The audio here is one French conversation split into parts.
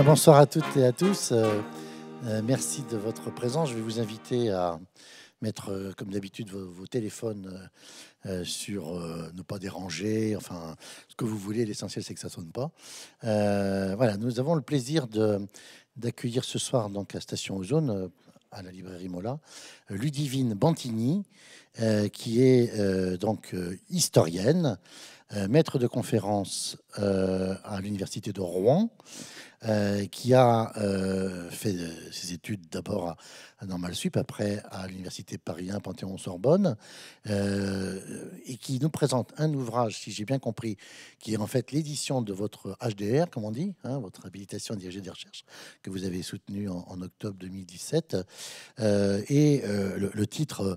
bonsoir à toutes et à tous. Euh, euh, merci de votre présence. Je vais vous inviter à mettre, euh, comme d'habitude, vos, téléphones sur ne pas déranger, enfin, ce que vous voulez. L'essentiel, c'est que ça ne sonne pas. voilà, nous avons le plaisir d'accueillir ce soir donc, à Station Ozone, à la librairie Mola, Ludivine Bantini, qui est donc historienne, maître de conférence à l'université de Rouen. Euh, qui a euh, fait euh, ses études d'abord à, à Normal Sup, après à l'Université Paris 1 Panthéon-Sorbonne, et qui nous présente un ouvrage, si j'ai bien compris, qui est en fait l'édition de votre HDR, comme on dit, hein, votre habilitation dirigée des recherches, que vous avez soutenue en, octobre 2017. et le, titre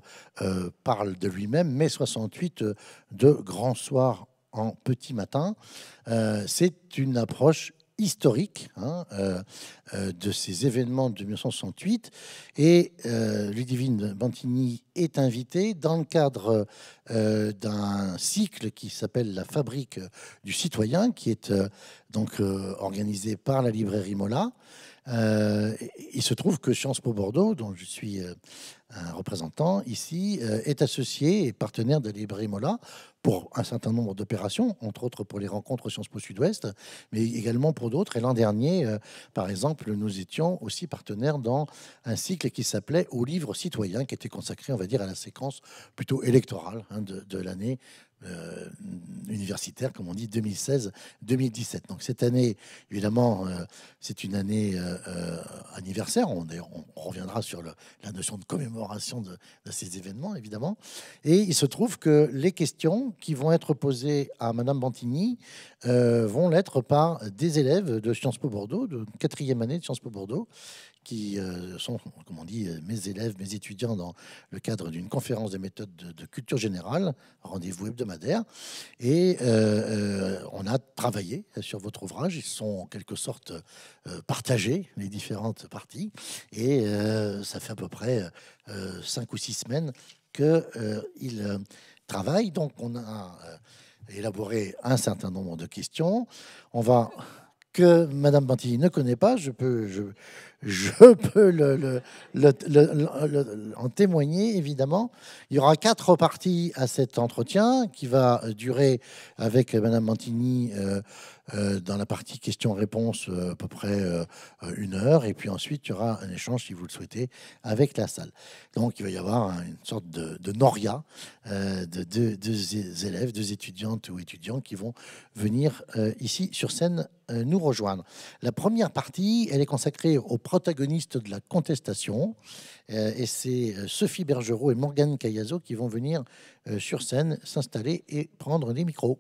parle de lui-même, mai 68, de Grand Soir en petit matin. c'est une approche historique hein, euh, euh, de ces événements de 1968. Et euh, Ludivine Bantini est invitée dans le cadre d'un cycle qui s'appelle La Fabrique du Citoyen, qui est donc organisé par la librairie Mola. il se trouve que Sciences Po Bordeaux, dont je suis un représentant ici, est associé et partenaire de la librairie Mola pour un certain nombre d'opérations, entre autres pour les rencontres Sciences Po Sud-Ouest, mais également pour d'autres. Et l'an dernier, euh, par exemple, nous étions aussi partenaires dans un cycle qui s'appelait Au livre citoyen, qui était consacré, on va dire, à la séquence plutôt électorale hein, de l'année euh, universitaire, comme on dit, 2016-2017. Donc cette année, évidemment, euh, c'est une année euh, anniversaire. On, reviendra sur la notion de commémoration de, ces événements, évidemment. Et il se trouve que les questions qui vont être posées à Madame Bantigny vont l'être par des élèves de Sciences Po Bordeaux, de quatrième année de Sciences Po Bordeaux, qui euh, sont, comme on dit, euh, mes élèves, mes étudiants dans le cadre d'une conférence des méthodes de, culture générale, rendez-vous hebdomadaire. Et euh, on a travaillé sur votre ouvrage. Ils sont en quelque sorte partagés, les différentes parties. Et ça fait à peu près cinq ou six semaines qu'ils travaillent. Donc on a élaboré un certain nombre de questions. On va que Madame Bantilly ne connaît pas, je peux, je, je peux le, le, le, en témoigner, évidemment. Il y aura quatre parties à cet entretien qui va durer avec Madame Mantini euh, euh, dans la partie questions-réponses euh, à peu près une heure. Et puis ensuite, il y aura un échange, si vous le souhaitez, avec la salle. Donc, il va y avoir une sorte de, de noria de deux, deux, élèves, deux étudiantes ou étudiants qui vont venir ici sur scène nous rejoindre. La première partie, elle est consacrée au premier protagonistes de la contestation. Euh, et c'est euh, Sophie Bergerot et Morgane Cayazo qui vont venir euh, sur scène s'installer et prendre les micros.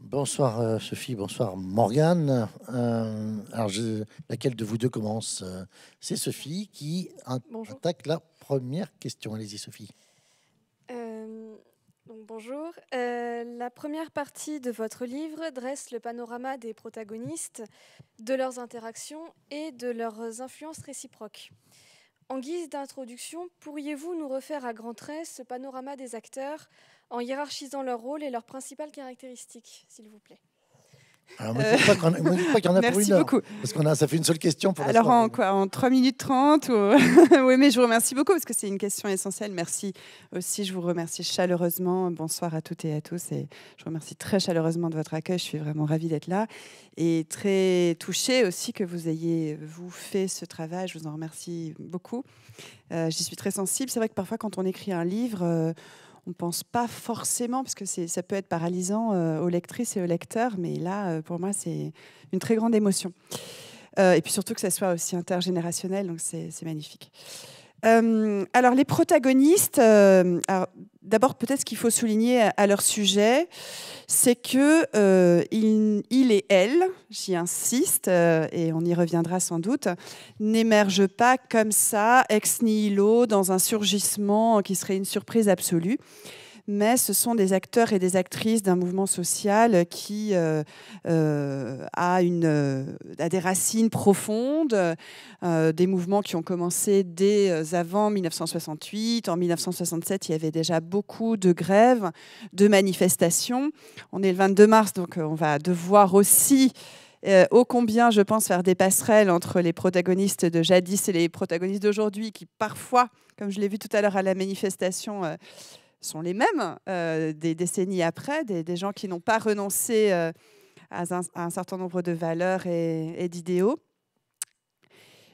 Bonsoir Sophie, bonsoir Morgane. alors, laquelle de vous deux commence C'est Sophie qui attaque la première question. Allez-y Sophie bonjour. Euh, la première partie de votre livre dresse le panorama des protagonistes, de leurs interactions et de leurs influences réciproques. En guise d'introduction, pourriez-vous nous refaire à grands traits ce panorama des acteurs en hiérarchisant leur rôle et leurs principales caractéristiques, s'il vous plaît alors, ah, moi, je qu'il y, en a pour une beaucoup. Parce qu'on a, ça fait une seule question pour Alors, en quoi En 3 minutes 30 ou... Oui, mais je vous remercie beaucoup parce que c'est une question essentielle. Merci aussi, je vous remercie chaleureusement. Bonsoir à toutes et à tous. Et je vous remercie très chaleureusement de votre accueil. Je suis vraiment ravie d'être là et très touchée aussi que vous ayez, vous, fait ce travail. Je vous en remercie beaucoup. Euh, j'y suis très sensible. C'est vrai que parfois, quand on écrit un livre... Euh, on ne pense pas forcément, parce que ça peut être paralysant euh, aux lectrices et aux lecteurs, mais là, euh, pour moi, c'est une très grande émotion. Euh, et puis surtout que ça soit aussi intergénérationnel, donc c'est magnifique. alors les protagonistes, D'abord, peut-être ce qu'il faut souligner à, leur sujet, c'est que euh, il, et elle, j'y insiste, euh, et on y reviendra sans doute, n'émergent pas comme ça, ex nihilo, dans un surgissement qui serait une surprise absolue mais ce sont des acteurs et des actrices d'un mouvement social qui euh, euh, a, une, euh, des racines profondes, des mouvements qui ont commencé dès avant 1968. En 1967, il y avait déjà beaucoup de grèves, de manifestations. On est le 22 mars, donc on va devoir aussi ô combien, je pense, faire des passerelles entre les protagonistes de jadis et les protagonistes d'aujourd'hui, qui parfois, comme je l'ai vu tout à l'heure à la manifestation, sont les mêmes euh, des décennies après, des, gens qui n'ont pas renoncé euh, à, un, certain nombre de valeurs et, d'idéaux.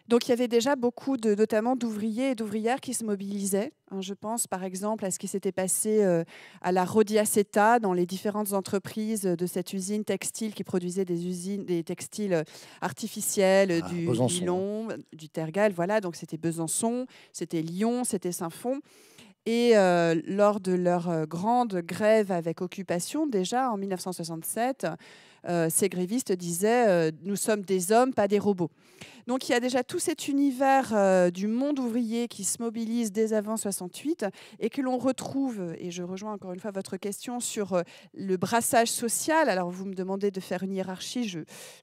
Donc il y avait déjà beaucoup, de, notamment d'ouvriers et d'ouvrières qui se mobilisaient. Hein. je pense par exemple à ce qui s'était passé euh, à la Rodiaceta dans les différentes entreprises de cette usine textile qui produisait des usines, des textiles artificiels, ah, du Besançon. du tergal. Voilà, donc c'était Besançon, c'était Lyon, c'était Saint-Fond. Et euh, lors de leur euh, grande grève avec occupation, déjà en 1967, euh, ces grévistes disaient Nous sommes des hommes, pas des robots ⁇ donc il y a déjà tout cet univers euh, du monde ouvrier qui se mobilise dès avant 68 et que l'on retrouve, et je rejoins encore une fois votre question sur euh, le brassage social. Alors vous me demandez de faire une hiérarchie, je,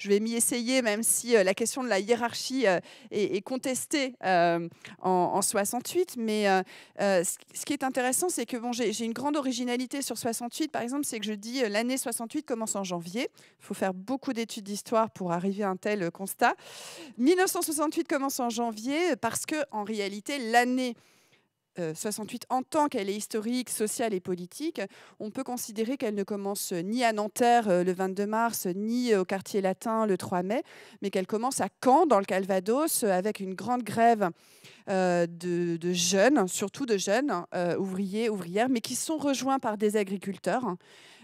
vais m'y essayer, même si euh, la question de la hiérarchie est, contestée en, 68. Mais ce qui est intéressant, c'est que bon, j'ai une grande originalité sur 68, par exemple, c'est que je dis l'année 68 commence en janvier. Il faut faire beaucoup d'études d'histoire pour arriver à un tel constat. 1968 commence en janvier euh, parce que, en réalité, l'année 68 euh, en tant qu'elle est historique, sociale et politique, on peut considérer qu'elle ne commence euh, ni à Nanterre le 22 mars, ni au quartier latin le 3 mai, mais qu'elle commence à Caen, dans le Calvados, avec une grande grève de, jeunes, surtout de jeunes ouvriers, ouvrières, mais qui sont rejoints par des agriculteurs, hein,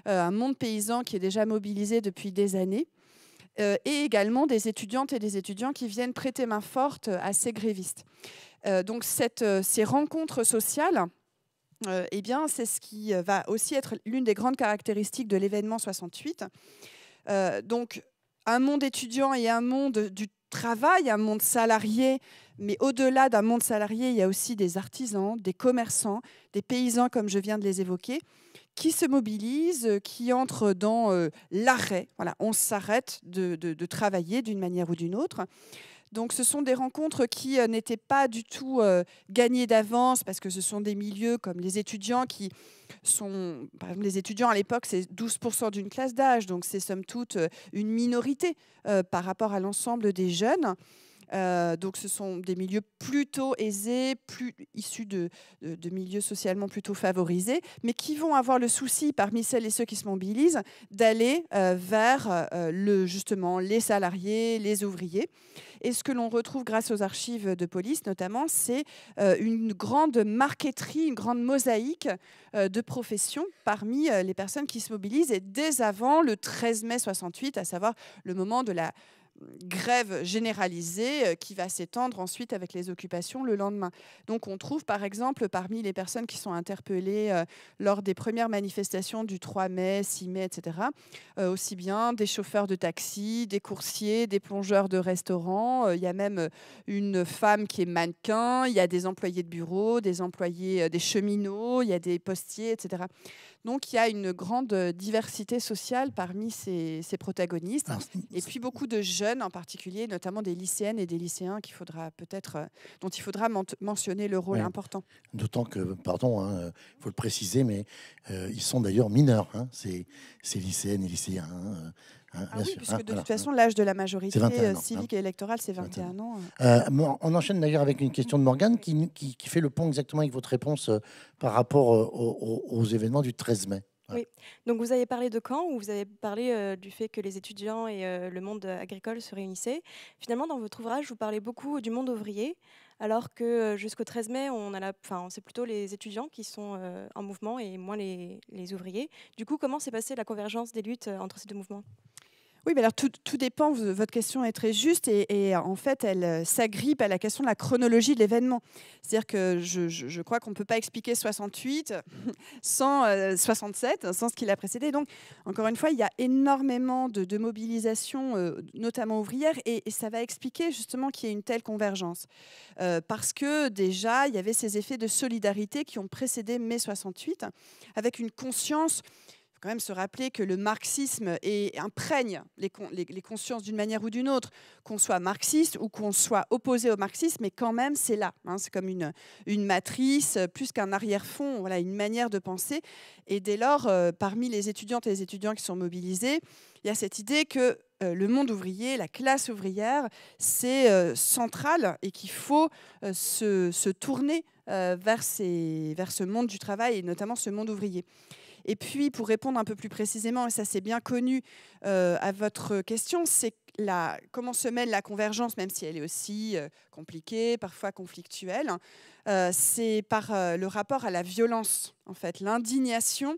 un monde paysan qui est déjà mobilisé depuis des années. Euh, et également des étudiantes et des étudiants qui viennent prêter main forte à ces grévistes. Euh, donc euh, ces rencontres sociales, eh bien, c'est ce qui va aussi être l'une des grandes caractéristiques de l'événement 68. donc un monde étudiant et un monde du travail, un monde salarié, mais au-delà d'un monde salarié, il y a aussi des artisans, des commerçants, des paysans, comme je viens de les évoquer, qui se mobilisent, euh, qui entre dans euh, l'arrêt. Voilà, on s'arrête de, travailler d'une manière ou d'une autre. Donc ce sont des rencontres qui euh, n'étaient pas du tout gagnées d'avance parce que ce sont des milieux comme les étudiants qui sont, par exemple les étudiants à l'époque c'est 12% d'une classe d'âge, donc c'est somme toute une minorité par rapport à l'ensemble des jeunes. Euh, donc ce sont des milieux plutôt aisés, plus issus de, milieux socialement plutôt favorisés, mais qui vont avoir le souci, parmi celles et ceux qui se mobilisent, d'aller euh, vers euh, le, justement les salariés, les ouvriers. Et ce que l'on retrouve grâce aux archives de police notamment, c'est une grande marqueterie, une grande mosaïque de professions parmi les personnes qui se mobilisent et dès avant le 13 mai 68, à savoir le moment de la grève généralisée euh, qui va s'étendre ensuite avec les occupations le lendemain. Donc on trouve par exemple parmi les personnes qui sont interpellées euh, lors des premières manifestations du 3 mai, 6 mai, etc., euh, aussi bien des chauffeurs de taxi, des coursiers, des plongeurs de restaurants, il y a même une femme qui est mannequin, il y a des employés de bureau, des employés, des cheminots, il y a des postiers, etc. Donc il y a une grande euh, diversité sociale parmi ces, ces protagonistes. Ah, et puis beaucoup de jeunes en particulier, notamment des lycéennes et des lycéens qu'il faudra peut-être, euh, dont il faudra mentionner le rôle important. D'autant que, pardon, hein, il faut le préciser, mais euh, ils sont d'ailleurs mineurs, hein, ces, lycéennes et lycéens. Hein. Hein, ah oui, puisque hein, de toute façon, l'âge de la majorité euh, hein. civique et électorale, c'est 21, ans. Euh, on enchaîne d'ailleurs avec une question de Morgane qui, fait le pont exactement avec votre réponse euh, par rapport aux, événements du 13 mai. Oui, donc vous avez parlé de Caen, où vous avez parlé du fait que les étudiants et le monde agricole se réunissaient. Finalement, dans votre ouvrage, vous parlez beaucoup du monde ouvrier, alors que jusqu'au 13 mai, on a la, c'est plutôt les étudiants qui sont en mouvement et moins les ouvriers. Du coup, comment s'est passée la convergence des luttes entre ces deux mouvements oui, mais alors tout, tout, dépend. Votre question est très juste et, en fait, elle euh, s'agrippe à la question de la chronologie de l'événement. C'est-à-dire que je, crois qu'on ne peut pas expliquer 68 sans 67, euh, hein, sans ce qui l'a précédé. Donc, encore une fois, il y a énormément de, mobilisation, euh, notamment ouvrière, et, ça va expliquer justement qu'il y ait une telle convergence. parce que déjà, il y avait ces effets de solidarité qui ont précédé mai 68, hein, avec une conscience faut quand même se rappeler que le marxisme imprègne les, les, consciences d'une manière ou d'une autre, qu'on soit marxiste ou qu'on soit opposé au marxisme, mais quand même c'est là. Hein. c'est comme une, une matrice, plus qu'un arrière-fond, voilà, une manière de penser. Et dès lors, euh, parmi les étudiantes et les étudiants qui sont mobilisés, il y a cette idée que euh, le monde ouvrier, la classe ouvrière, c'est euh, central et qu'il faut se, tourner vers, ces, vers ce monde du travail et notamment ce monde ouvrier. Et puis, pour répondre un peu plus précisément, et ça c'est bien connu euh, à votre question, c'est la, comment se mêle la convergence, même si elle est aussi euh, compliquée, parfois conflictuelle, euh, c'est par le rapport à la violence, en fait, l'indignation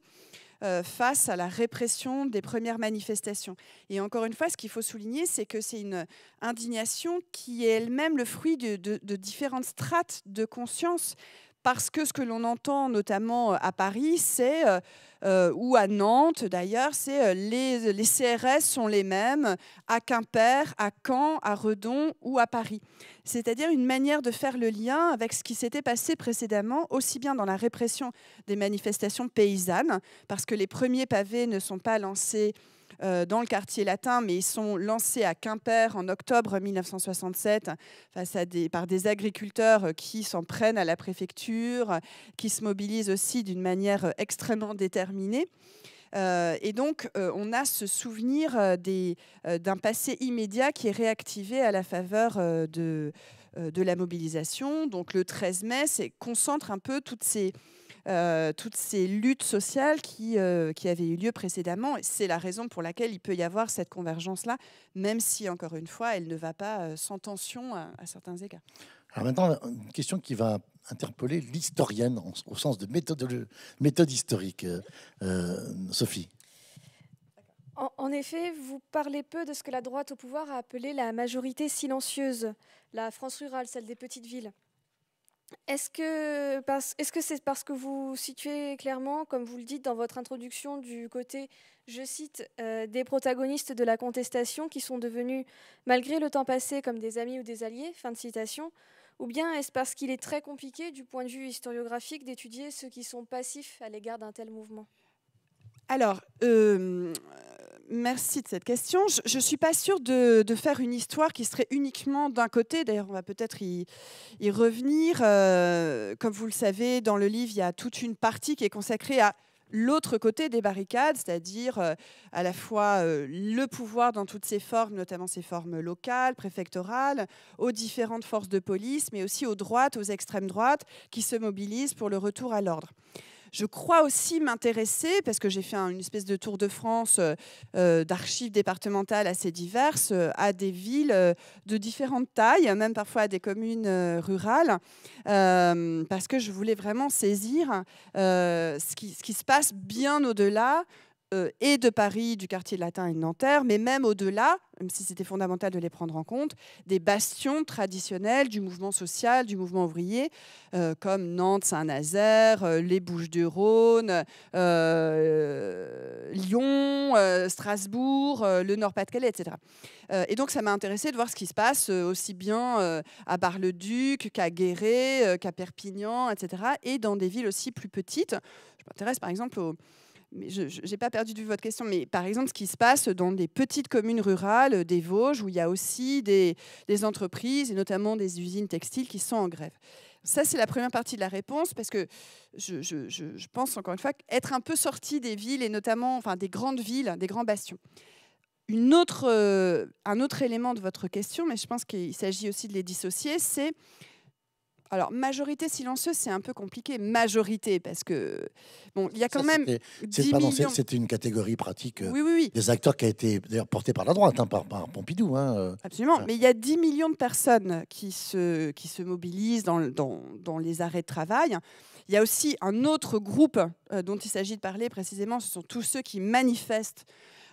face à la répression des premières manifestations. Et encore une fois, ce qu'il faut souligner, c'est que c'est une indignation qui est elle-même le fruit de différentes strates de conscience parce que ce que l'on entend notamment euh, à Paris, c'est euh, euh, ou à Nantes d'ailleurs, c'est les, les, CRS sont les mêmes à Quimper, à Caen, à Redon ou à Paris. C'est-à-dire une manière de faire le lien avec ce qui s'était passé précédemment, aussi bien dans la répression des manifestations paysannes, parce que les premiers pavés ne sont pas lancés euh, dans le quartier latin, mais ils sont lancés à Quimper en octobre 1967 face à des, par des agriculteurs qui s'en prennent à la préfecture, qui se mobilisent aussi d'une manière extrêmement déterminée. Euh, et donc, euh, on a ce souvenir d'un passé immédiat qui est réactivé à la faveur de, de la mobilisation. Donc, le 13 mai, concentre un peu toutes ces, euh, toutes ces luttes sociales qui, euh, qui avaient eu lieu précédemment. C'est la raison pour laquelle il peut y avoir cette convergence-là, même si, encore une fois, elle ne va pas euh, sans tension à, certains égards. maintenant, une question qui va interpeller l'historienne au sens de méthode, historique. Sophie en, effet, vous parlez peu de ce que la droite au pouvoir a appelé la majorité silencieuse, la France rurale, celle des petites villes. Est-ce que est-ce que c'est parce que vous situez clairement, comme vous le dites dans votre introduction, du côté, je cite, euh, des protagonistes de la contestation qui sont devenus, malgré le temps passé, comme des amis ou des alliés, fin de citation, ou bien est-ce parce qu'il est très compliqué, du point de vue historiographique, d'étudier ceux qui sont passifs à l'égard d'un tel mouvement Alors, euh, Merci de cette question. Je ne suis pas sûre de, faire une histoire qui serait uniquement d'un côté. D'ailleurs, on va peut-être y, revenir. Euh, comme vous le savez, dans le livre, il y a toute une partie qui est consacrée à l'autre côté des barricades, c'est-à-dire euh, à la fois euh, le pouvoir dans toutes ses formes, notamment ses formes locales, préfectorales, aux différentes forces de police, mais aussi aux droites, aux extrêmes droites, qui se mobilisent pour le retour à l'ordre. Je crois aussi m'intéresser, parce que j'ai fait une espèce de tour de France euh, euh, d'archives départementales assez diverses, euh, à des villes de différentes tailles, même parfois à des communes rurales, parce que je voulais vraiment saisir ce, qui, se passe bien au-delà euh, et de Paris, du quartier latin et de Nanterre, mais même au-delà, même si c'était fondamental de les prendre en compte, des bastions traditionnels du mouvement social, du mouvement ouvrier, euh, comme Nantes, Saint-Nazaire, euh, les Bouches-du-Rhône, Lyon, Strasbourg, le Nord-Pas-de-Calais, etc. et donc ça m'a intéressé de voir ce qui se passe aussi bien à Bar-le-Duc qu'à Guéret, qu'à Perpignan, etc. Et dans des villes aussi plus petites. Je m'intéresse par exemple aux mais je n'ai pas perdu de vue votre question, mais par exemple, ce qui se passe dans des petites communes rurales euh, des Vosges, où il y a aussi des, des entreprises, et notamment des usines textiles, qui sont en grève. Ça, c'est la première partie de la réponse, parce que je, pense, encore une fois, être un peu sorti des villes, et notamment enfin, des grandes villes, des grands bastions. Une autre, euh, un autre élément de votre question, mais je pense qu'il s'agit aussi de les dissocier, c'est alors, majorité silencieuse, c'est un peu compliqué. Majorité, parce que, bon, il y a quand même. C'est une catégorie pratique euh, oui, oui, des acteurs qui a été d'ailleurs portée par la droite, hein, par, Pompidou. Hein, euh, Absolument. Mais il y a 10 millions de personnes qui se, qui se mobilisent dans, dans, les arrêts de travail. Il y a aussi un autre groupe euh, dont il s'agit de parler précisément. Ce sont tous ceux qui manifestent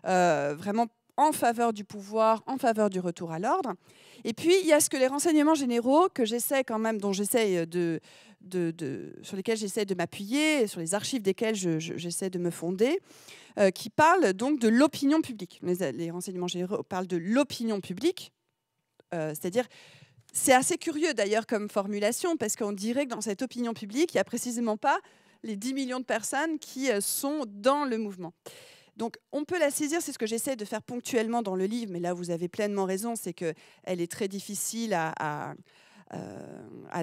vraiment en faveur du pouvoir, en faveur du retour à l'ordre. Et puis, il y a ce que les renseignements généraux, que j'essaie quand même, dont j'essaie euh, de, sur lesquels j'essaie de m'appuyer, sur les archives desquelles j'essaie de me fonder, euh, qui parlent donc de l'opinion publique. Les, renseignements généraux parlent de l'opinion publique, euh, c'est-à-dire c'est assez curieux d'ailleurs comme formulation, parce qu'on dirait que dans cette opinion publique, il n'y a précisément pas les 10 millions de personnes qui sont dans le mouvement. Donc on peut la saisir, c'est ce que j'essaie de faire ponctuellement dans le livre, mais là vous avez pleinement raison, c'est qu'elle est très difficile à, euh,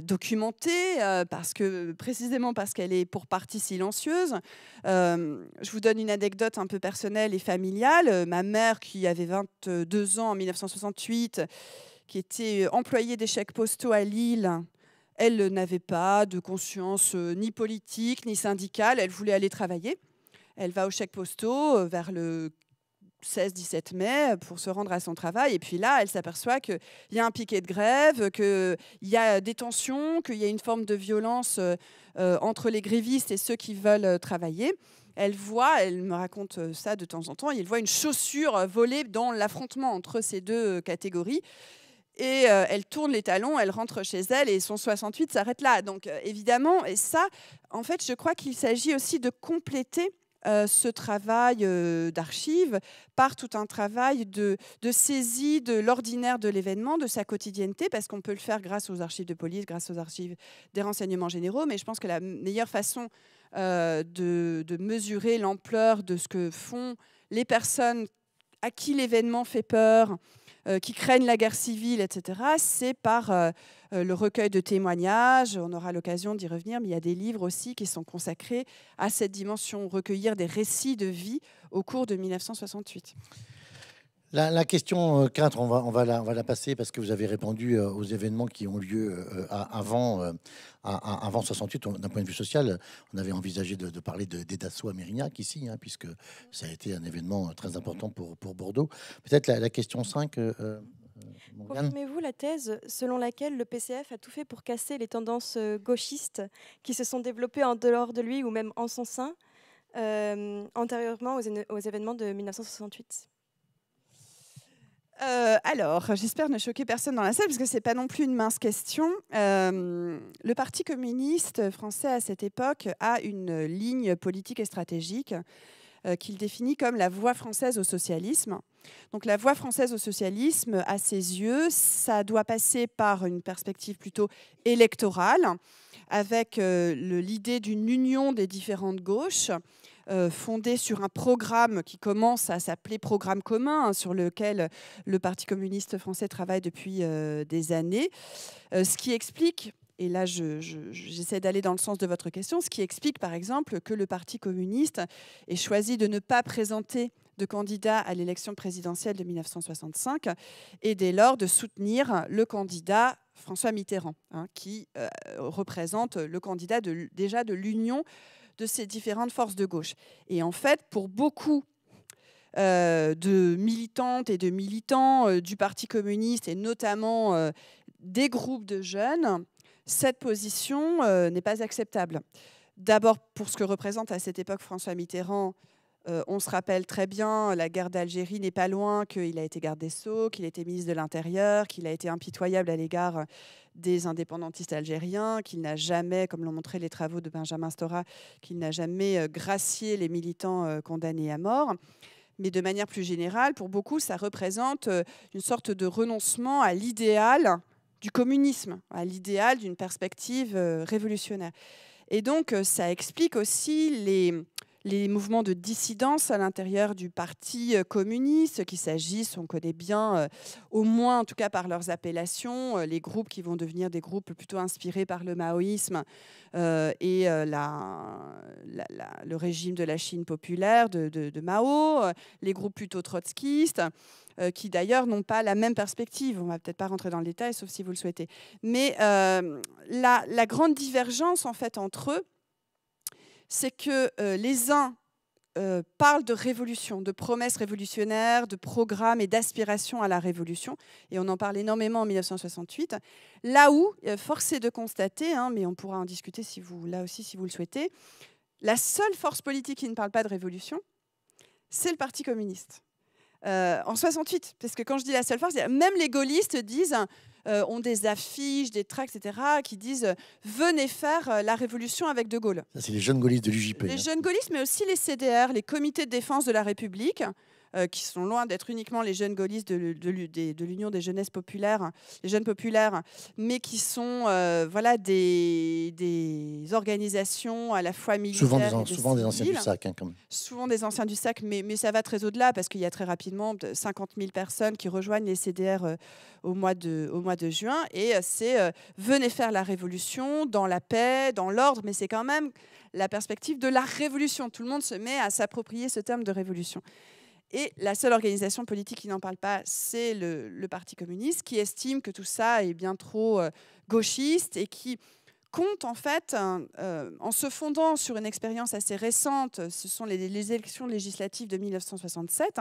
documenter euh, parce que précisément parce qu'elle est pour partie silencieuse. Euh, je vous donne une anecdote un peu personnelle et familiale. Ma mère, qui avait 22 ans en 1968, qui était employée d'échecs postaux à Lille, elle n'avait pas de conscience ni politique ni syndicale. Elle voulait aller travailler. Elle va au chèque postaux euh, vers le 16-17 mai euh, pour se rendre à son travail. Et puis là, elle s'aperçoit qu'il y a un piquet de grève, qu'il y a des tensions, qu'il y a une forme de violence euh, entre les grévistes et ceux qui veulent travailler. Elle voit, elle me raconte ça de temps en temps, elle voit une chaussure volée dans l'affrontement entre ces deux catégories. Et elle tourne les talons, elle rentre chez elle et son 68 s'arrête là. Donc évidemment, et ça, en fait, je crois qu'il s'agit aussi de compléter euh, ce travail euh, d'archives par tout un travail de, saisie de l'ordinaire de l'événement, de sa quotidienneté, parce qu'on peut le faire grâce aux archives de police, grâce aux archives des renseignements généraux, mais je pense que la meilleure façon euh, de mesurer l'ampleur de ce que font les personnes à qui l'événement fait peur, euh, qui craignent la guerre civile, etc. C'est par euh, euh, le recueil de témoignages. On aura l'occasion d'y revenir, mais il y a des livres aussi qui sont consacrés à cette dimension, recueillir des récits de vie au cours de 1968. La, question 4, euh, on va, on, va la, passer parce que vous avez répondu euh, aux événements qui ont lieu euh, avant, avant 68. D'un point de vue social, on avait envisagé de, parler de, des Dassault à Mérignac ici, hein, puisque ça a été un événement très important pour, pour Bordeaux. Peut-être la, question 5. Euh, Confirmez-vous la thèse selon laquelle le PCF a tout fait pour casser les tendances gauchistes qui se sont développées en dehors de lui ou même en son sein antérieurement aux événements de 1968 euh, alors, j'espère ne choquer personne dans la salle, parce que ce n'est pas non plus une mince question. Euh, le Parti communiste français à cette époque a une ligne politique et stratégique euh, qu'il définit comme la voie française au socialisme. Donc la voie française au socialisme, à ses yeux, ça doit passer par une perspective plutôt électorale, avec l'idée d'une union des différentes gauches euh, fondé sur un programme qui commence à s'appeler programme commun, hein, sur lequel le Parti communiste français travaille depuis euh, des années, euh, ce qui explique et là j'essaie d'aller dans le sens de votre question, ce qui explique par exemple que le Parti communiste ait choisi de ne pas présenter de candidat à l'élection présidentielle de 1965 et dès lors de soutenir le candidat François Mitterrand, hein, qui représente le candidat déjà de l'Union de ces différentes forces de gauche. Et en fait, pour beaucoup euh, de militantes et de militants euh, du Parti communiste, et notamment euh, des groupes de jeunes, cette position n'est pas acceptable. D'abord pour ce que représente à cette époque François Mitterrand euh, on se rappelle très bien, la guerre d'Algérie n'est pas loin, qu'il a été garde des Sceaux, qu'il était ministre de l'Intérieur, qu'il a été impitoyable à l'égard des indépendantistes algériens, qu'il n'a jamais, comme l'ont montré les travaux de Benjamin Stora, qu'il n'a jamais euh, gracié les militants euh, condamnés à mort. Mais de manière plus générale, pour beaucoup, ça représente une sorte de renoncement à l'idéal du communisme, à l'idéal d'une perspective révolutionnaire. Et donc, ça explique aussi les, les mouvements de dissidence à l'intérieur du Parti euh, communiste, qu'il s'agisse, on connaît bien, euh, au moins en tout cas par leurs appellations, euh, les groupes qui vont devenir des groupes plutôt inspirés par le maoïsme et la, le régime de la Chine populaire de, Mao, les groupes plutôt trotskistes qui d'ailleurs n'ont pas la même perspective. On ne va peut-être pas rentrer dans le détail, sauf si vous le souhaitez. Mais la, la, grande divergence en fait entre eux, c'est que euh, les uns euh, parlent de révolution, de promesses révolutionnaires, de programmes et d'aspirations à la révolution, et on en parle énormément en 1968, là où, euh, force est de constater, hein, mais on pourra en discuter si vous, là aussi si vous le souhaitez, la seule force politique qui ne parle pas de révolution, c'est le Parti communiste. en 68, parce que quand je dis la seule force, même les gaullistes disent euh, ont des affiches, des tracts, etc., qui disent euh, Venez faire euh, la révolution avec De Gaulle. Ça, c'est les jeunes gaullistes de l'UJP. Les hein. jeunes gaullistes, mais aussi les CDR, les comités de défense de la République. Euh, qui sont loin d'être uniquement les jeunes gaullistes de, de, l'Union des jeunesses populaires, les jeunes populaires, mais qui sont euh, voilà, des, organisations à la fois militaires. Souvent des, souvent des anciens du SAC, Souvent des anciens du SAC, mais, ça va très au-delà parce qu'il y a très rapidement 50 000 personnes qui rejoignent les CDR euh, au, mois de, au mois de juin. Et c'est venez faire la révolution dans la paix, dans l'ordre, mais c'est quand même la perspective de la révolution. Tout le monde se met à s'approprier ce terme de révolution. Et la seule organisation politique qui n'en parle pas, c'est le, Parti communiste, qui estime que tout ça est bien trop euh, gauchiste et qui compte en fait, euh, en se fondant sur une expérience assez récente, ce sont les élections législatives de 1967,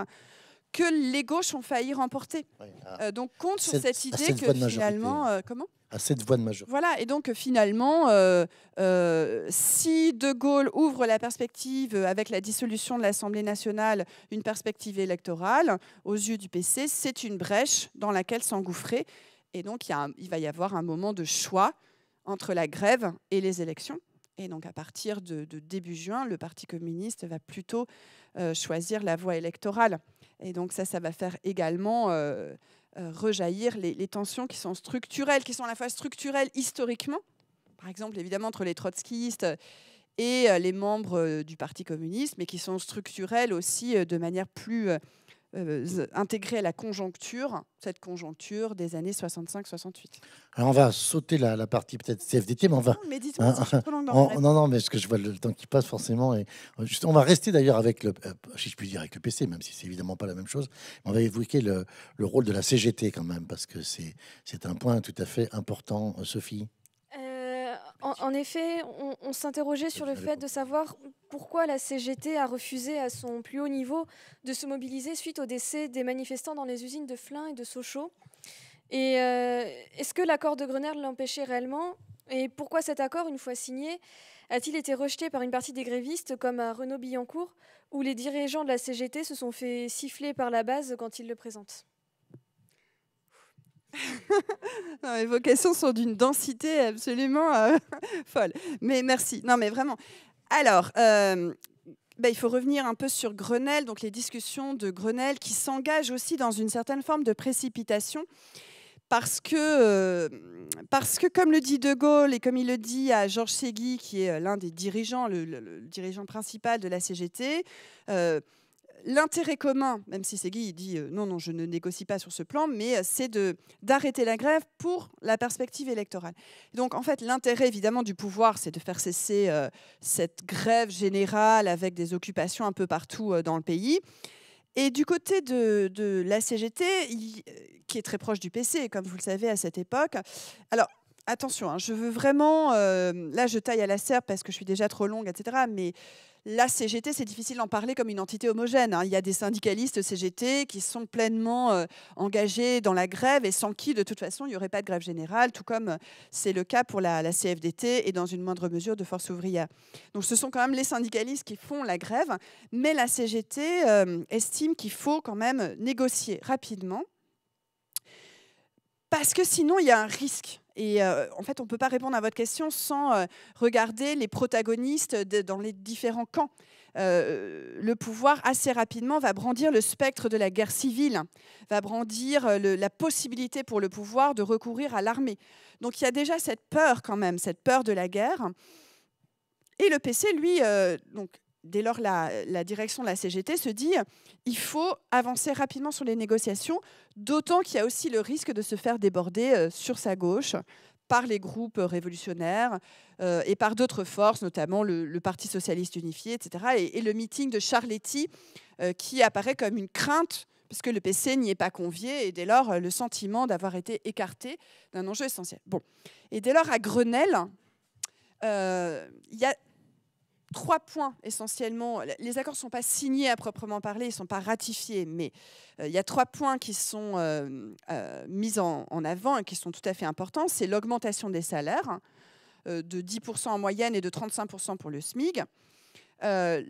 que les gauches ont failli remporter. Ah. Euh, donc compte sur cette, idée que finalement, euh, comment À ah, cette voie de majorité. Voilà, et donc finalement, euh, si De Gaulle ouvre la perspective avec la dissolution de l'Assemblée nationale, une perspective électorale, aux yeux du PC, c'est une brèche dans laquelle s'engouffrer. Et donc il va y avoir un moment de choix entre la grève et les élections. Et donc à partir de, de début juin, le Parti communiste va plutôt choisir la voie électorale. Et donc ça, ça va faire également euh, euh, rejaillir les, les, tensions qui sont structurelles, qui sont à la fois structurelles historiquement, par exemple évidemment entre les trotskistes et euh, les membres du Parti communiste, mais qui sont structurelles aussi de manière plus euh, intégrer à la conjoncture, cette conjoncture des années 65-68. Alors on va sauter la, partie peut-être CFDT, mais on va. Non, mais hein, non, non, mais ce que je vois le temps qui passe forcément. Et, euh, on va rester d'ailleurs avec le, euh, si je puis dire, avec le PC, même si c'est évidemment pas la même chose. on va évoquer le, le rôle de la CGT quand même, parce que c'est un point tout à fait important, Sophie. En, effet, on, s'interrogeait sur le fait de savoir pourquoi la CGT a refusé à son plus haut niveau de se mobiliser suite au décès des manifestants dans les usines de Flins et de Sochaux. Et euh, est-ce que l'accord de Grenelle l'empêchait réellement Et pourquoi cet accord, une fois signé, a-t-il été rejeté par une partie des grévistes, comme à Renaud Billancourt, où les dirigeants de la CGT se sont fait siffler par la base quand ils le présentent non, mes vocations sont d'une densité absolument euh, folle. Mais merci. Non, mais vraiment. Alors, euh, bah, il faut revenir un peu sur Grenelle, donc les discussions de Grenelle qui s'engagent aussi dans une certaine forme de précipitation. Parce que, euh, parce que, comme le dit De Gaulle et comme il le dit à Georges Segui, qui est l'un des dirigeants, le, le, dirigeant principal de la CGT, l'intérêt commun, même si Segui dit euh, non, non, je ne négocie pas sur ce plan, mais euh, c'est d'arrêter la grève pour la perspective électorale. Donc en fait, l'intérêt évidemment du pouvoir, c'est de faire cesser euh, cette grève générale avec des occupations un peu partout dans le pays. Et du côté de, la CGT, qui est très proche du PC, comme vous le savez à cette époque, alors attention, hein, je veux vraiment, là je taille à la serpe parce que je suis déjà trop longue, etc. Mais la CGT, c'est difficile d'en parler comme une entité homogène. Hein. Il y a des syndicalistes CGT qui sont pleinement euh, engagés dans la grève et sans qui, de toute façon, il n'y aurait pas de grève générale, tout comme euh, c'est le cas pour la, CFDT et dans une moindre mesure de force ouvrière. Donc ce sont quand même les syndicalistes qui font la grève, mais la CGT euh, estime qu'il faut quand même négocier rapidement parce que sinon, il y a un risque. Et euh, en fait, on ne peut pas répondre à votre question sans euh, regarder les protagonistes dans les différents camps. Euh, le pouvoir, assez rapidement, va brandir le spectre de la guerre civile, va brandir la possibilité pour le pouvoir de recourir à l'armée. Donc il y a déjà cette peur quand même, cette peur de la guerre. Et le PC, lui, donc, dès lors, la, direction de la CGT se dit il faut avancer rapidement sur les négociations, d'autant qu'il y a aussi le risque de se faire déborder euh, sur sa gauche par les groupes révolutionnaires euh, et par d'autres forces, notamment le, Parti socialiste unifié, etc. Et, le meeting de Charletti euh, qui apparaît comme une crainte parce que le PC n'y est pas convié, et dès lors le sentiment d'avoir été écarté d'un enjeu essentiel. Bon. Et dès lors, à Grenelle, il y a trois points essentiellement. Les accords ne sont pas signés à proprement parler, ils ne sont pas ratifiés, mais euh, il y a trois points qui sont euh, euh, mis en, avant et qui sont tout à fait importants. C'est l'augmentation des salaires de 10% en moyenne et de 35% pour le SMIG. Euh,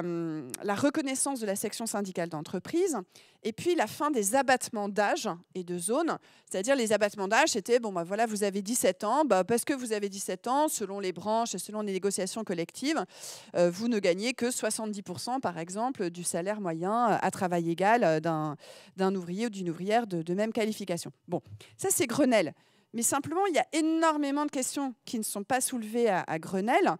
hum, la, reconnaissance de la section syndicale d'entreprise, et puis la fin des abattements d'âge et de zone. C'est-à-dire les abattements d'âge, c'était, bon, bah, voilà, vous avez 17 ans, bah, parce que vous avez 17 ans, selon les branches et selon les négociations collectives, euh, vous ne gagnez que 70%, par exemple, du salaire moyen euh, à travail égal d'un ouvrier ou d'une ouvrière de, même qualification. Bon, ça c'est Grenelle. Mais simplement, il y a énormément de questions qui ne sont pas soulevées à Grenelle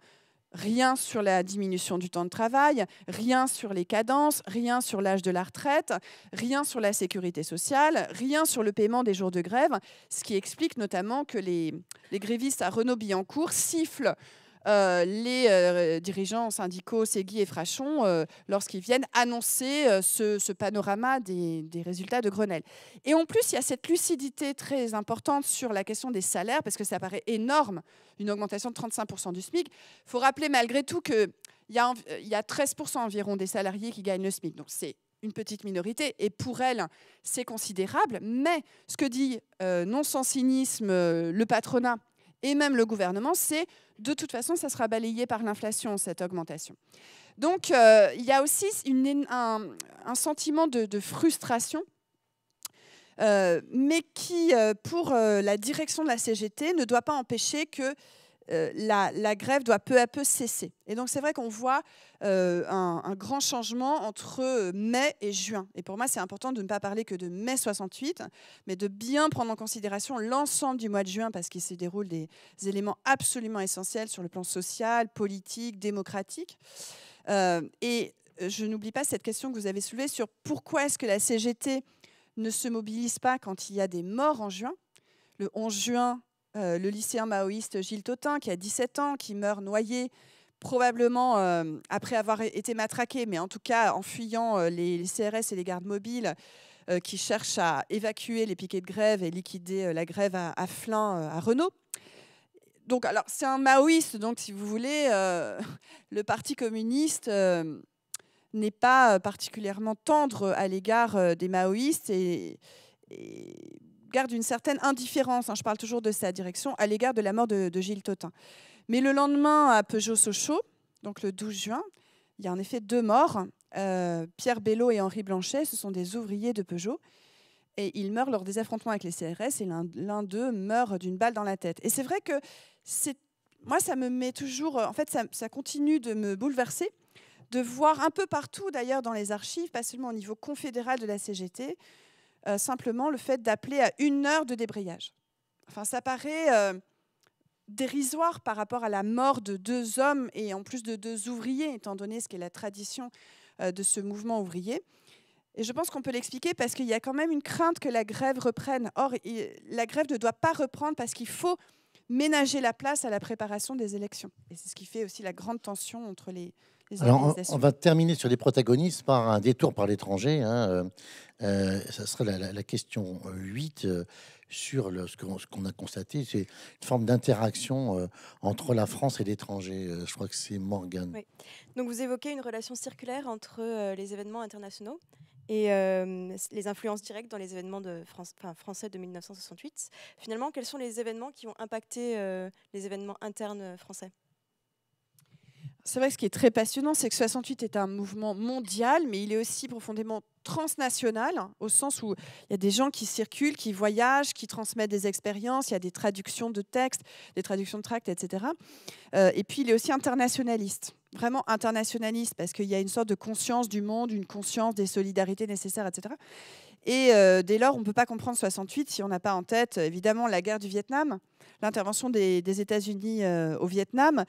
rien sur la diminution du temps de travail, rien sur les cadences, rien sur l'âge de la retraite, rien sur la sécurité sociale, rien sur le paiement des jours de grève, ce qui explique notamment que les, grévistes à Renault-Billancourt sifflent euh, les euh, dirigeants syndicaux Segui et Frachon euh, lorsqu'ils viennent annoncer ce, panorama des, résultats de Grenelle. Et en plus, il y a cette lucidité très importante sur la question des salaires, parce que ça paraît énorme, une augmentation de 35% du SMIC. Il faut rappeler malgré tout qu'il y, a, y a 13% environ des salariés qui gagnent le SMIC, donc c'est une petite minorité, et pour elle, c'est considérable. Mais ce que dit, non sans cynisme, le patronat, et même le gouvernement, c'est de toute façon, ça sera balayé par l'inflation, cette augmentation. Donc, euh, il y a aussi un, sentiment de, frustration, euh, mais qui, euh, pour la direction de la CGT, ne doit pas empêcher que euh, la, grève doit peu à peu cesser. Et donc c'est vrai qu'on voit euh, un, grand changement entre euh, mai et juin. Et pour moi, c'est important de ne pas parler que de mai 68, mais de bien prendre en considération l'ensemble du mois de juin parce qu'il se déroule des éléments absolument essentiels sur le plan social, politique, démocratique. et je n'oublie pas cette question que vous avez soulevée sur pourquoi est-ce que la CGT ne se mobilise pas quand il y a des morts en juin. Le 11 juin, euh, le lycéen maoïste Gilles Totin, qui a 17 ans, qui meurt noyé, probablement euh, après avoir été matraqué, mais en tout cas en fuyant euh, les, CRS et les gardes mobiles qui cherchent à évacuer les piquets de grève et liquider la grève à, à Flins, à Renault. Donc, alors, c'est un maoïste, donc, si vous voulez, le Parti communiste n'est pas particulièrement tendre à l'égard des maoïstes et, et garde une certaine indifférence, hein. je parle toujours de sa direction, à l'égard de la mort de, Gilles Totin. Mais le lendemain, à Peugeot-Sochaux, donc le 12 juin, il y a en effet deux morts. Euh, Pierre Bello et Henri Blanchet, ce sont des ouvriers de Peugeot. Et ils meurent lors des affrontements avec les CRS et l'un d'eux meurt d'une balle dans la tête. Et c'est vrai que moi, ça me met toujours. En fait, ça continue de me bouleverser de voir un peu partout, d'ailleurs, dans les archives, pas seulement au niveau confédéral de la CGT, euh, simplement le fait d'appeler à une heure de débrayage. Enfin, ça paraît euh, dérisoire par rapport à la mort de deux hommes et en plus de deux ouvriers, étant donné ce qu'est la tradition euh, de ce mouvement ouvrier. Et je pense qu'on peut l'expliquer parce qu'il y a quand même une crainte que la grève reprenne. Or, la grève ne doit pas reprendre parce qu'il faut ménager la place à la préparation des élections. Et c'est ce qui fait aussi la grande tension entre les, on, va terminer sur les protagonistes par un détour par l'étranger. Ce hein, euh, euh, ça serait la, question 8 euh, sur ce qu'on a constaté. C'est une forme d'interaction euh, entre la France et l'étranger. je crois que c'est Morgan. Donc, vous évoquez une relation circulaire entre les événements internationaux et les influences directes dans les événements de France, français de 1968. Finalement, quels sont les événements qui ont impacté les événements internes français ce qui est très passionnant, c'est que 68 est un mouvement mondial, mais il est aussi profondément transnational, hein, au sens où il y a des gens qui circulent, qui voyagent, qui transmettent des expériences, il y a des traductions de textes, des traductions de tracts, etc. Euh, et puis il est aussi internationaliste, vraiment internationaliste, parce qu'il y a une sorte de conscience du monde, une conscience des solidarités nécessaires, etc. Et euh, dès lors, on ne peut pas comprendre 68 si on n'a pas en tête, évidemment, la guerre du Vietnam, l'intervention des, États-Unis euh, au Vietnam,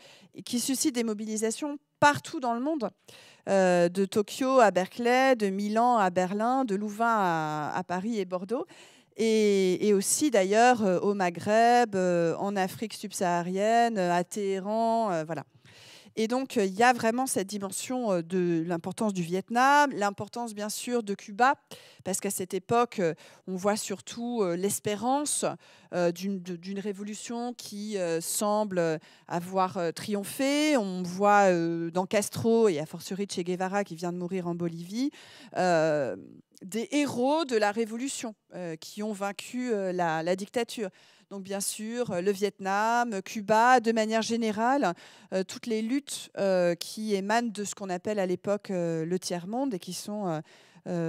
qui suscite des mobilisations partout dans le monde, euh, de Tokyo à Berkeley, de Milan à Berlin, de Louvain à, Paris et Bordeaux. Et, aussi d'ailleurs euh, au Maghreb, en Afrique subsaharienne, à Téhéran, voilà. Et donc, euh, il y a vraiment cette dimension euh, de l'importance du Vietnam, l'importance bien sûr de Cuba, parce qu'à cette époque, euh, on voit surtout l'espérance d'une révolution qui semble avoir triomphé. On voit dans Castro et a fortiori Che Guevara qui vient de mourir en Bolivie des héros de la révolution qui ont vaincu la, dictature. Donc bien sûr, euh, le Vietnam, euh, Cuba, de manière générale, euh, toutes les luttes qui émanent de ce qu'on appelle à l'époque le tiers-monde et qui sont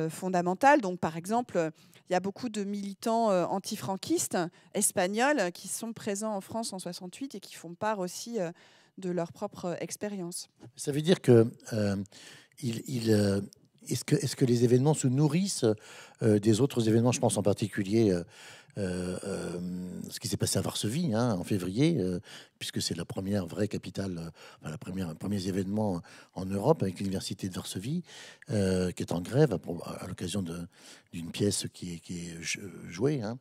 fondamentales. Donc par exemple, il y a beaucoup de militants antifranquistes espagnols qui sont présents en France en 68 et qui font part aussi de leur propre expérience. Ça veut dire que est-ce que, les événements se nourrissent des autres événements Je pense en particulier euh, euh, ce qui s'est passé à Varsovie hein, en février, euh, puisque c'est la première vraie capitale, la première, les premiers événements en Europe avec l'université de Varsovie, qui est en grève à, l'occasion d'une pièce qui est, qui est jouée. Hein.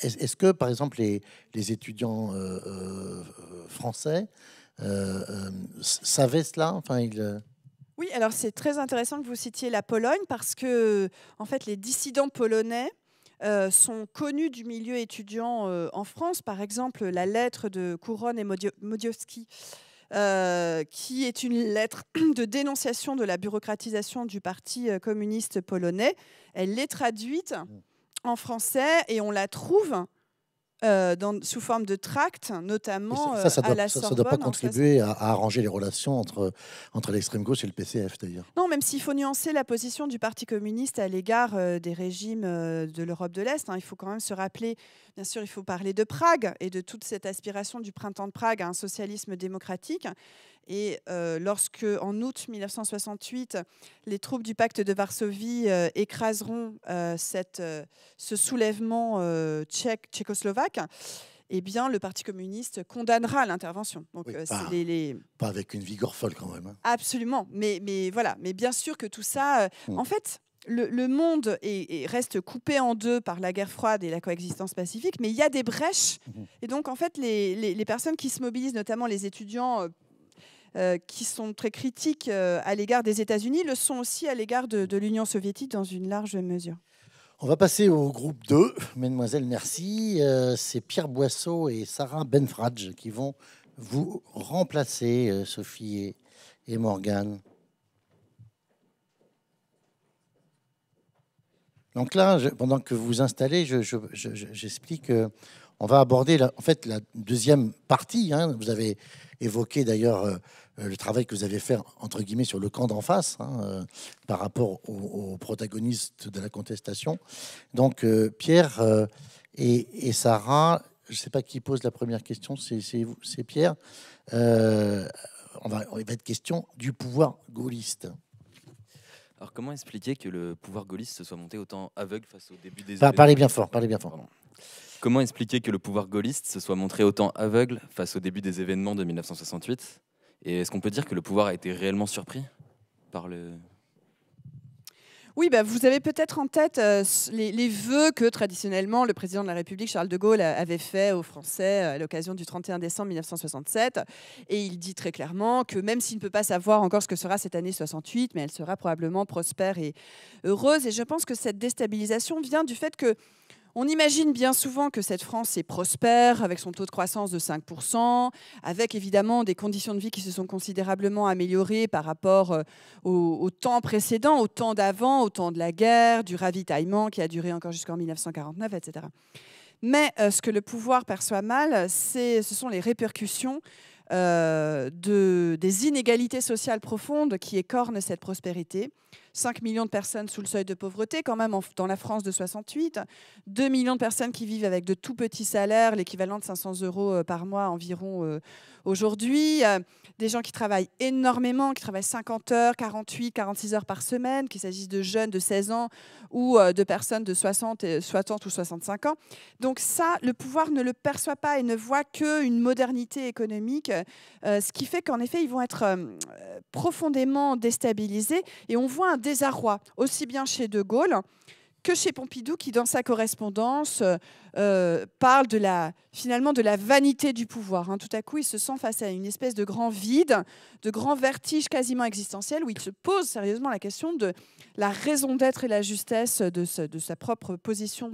Est-ce que, par exemple, les, les étudiants français savaient cela enfin, oui, alors c'est très intéressant que vous citiez la Pologne parce que, en fait, les dissidents polonais euh, sont connues du milieu étudiant euh, en France. Par exemple, la lettre de Couronne et Modiowski, euh, qui est une lettre de dénonciation de la bureaucratisation du Parti communiste polonais. Elle est traduite mm. en français et on la trouve euh, sous forme de tracts, notamment euh, à la Sorbonne. Ça ne doit pas contribuer à, arranger les relations entre, entre l'extrême gauche et le PCF, d'ailleurs. Non, même s'il faut nuancer la position du Parti communiste à l'égard euh, des régimes de l'Europe de l'Est. Hein, il faut quand même se rappeler, bien sûr, il faut parler de Prague et de toute cette aspiration du printemps de Prague à un socialisme démocratique. Et euh, lorsque, en août 1968, les troupes du pacte de Varsovie euh, écraseront euh, cette, ce soulèvement tchèque, tchécoslovaque, eh bien, le Parti communiste condamnera l'intervention. Donc, pas, les, avec une vigueur folle quand même. Hein. Absolument. Mais, mais voilà. Mais bien sûr que tout ça, mm. en fait, le, monde reste coupé en deux par la guerre froide et la coexistence pacifique, mais il y a des brèches. Mm-hmm. Et donc, en fait, les, les personnes qui se mobilisent, notamment les étudiants euh, qui sont très critiques euh, à l'égard des États-Unis le sont aussi à l'égard de, l'Union soviétique dans une large mesure. On va passer au groupe 2. Mesdemoiselles, merci. Euh, c'est Pierre Boisseau et Sarah Benfrage qui vont vous remplacer, Sophie et, Morgan. Morgane. Donc là, pendant que vous vous installez, j'explique On va aborder la, en fait la deuxième partie. Hein. Vous avez évoquer d'ailleurs euh, euh, le travail que vous avez fait, entre guillemets, sur le camp d'en face, hein, euh, par rapport aux, protagonistes de la contestation. Donc, Pierre et, Sarah, je ne sais pas qui pose la première question, c'est Pierre. on va, il va être question du pouvoir gaulliste. Alors comment expliquer que le pouvoir gaulliste se soit monté autant aveugle face au début des... parlez bien fort, parlez bien fort. Comment expliquer que le pouvoir gaulliste se soit montré autant aveugle face au début des événements de 1968 Et est-ce qu'on peut dire que le pouvoir a été réellement surpris par le oui, bah, vous avez peut-être en tête euh, les, les, vœux que traditionnellement le président de la République, Charles de Gaulle, avait fait aux Français euh, à l'occasion du 31 décembre 1967. Et il dit très clairement que même s'il ne peut pas savoir encore ce que sera cette année 68, mais elle sera probablement prospère et heureuse. Et je pense que cette déstabilisation vient du fait que on imagine bien souvent que cette France est prospère, avec son taux de croissance de 5%, avec évidemment des conditions de vie qui se sont considérablement améliorées par rapport euh, au, temps précédent, au temps d'avant, au temps de la guerre, du ravitaillement qui a duré encore jusqu'en 1949, etc. Mais euh, ce que le pouvoir perçoit mal, ce sont les répercussions euh, des inégalités sociales profondes qui écornent cette prospérité, 5 millions de personnes sous le seuil de pauvreté, quand même, dans la France de 68. 2 millions de personnes qui vivent avec de tout petits salaires, l'équivalent de 500 euros euh, par mois environ euh, aujourd'hui. Euh, des gens qui travaillent énormément, qui travaillent 50 heures, 48, 46 heures par semaine, qu'il s'agisse de jeunes de 16 ans ou de personnes de 60, 60 ou 65 ans. Donc ça, le pouvoir ne le perçoit pas et ne voit qu'une modernité économique, ce qui fait qu'en effet, ils vont être profondément déstabilisés. Et on voit un désarroi, aussi bien chez De Gaulle que chez Pompidou, qui dans sa correspondance euh, euh, parle de la, finalement de la vanité du pouvoir. Hein. Tout à coup, il se sent face à une espèce de grand vide, de grand vertige quasiment existentiel, où il se pose sérieusement la question de la raison d'être et la justesse de, sa propre position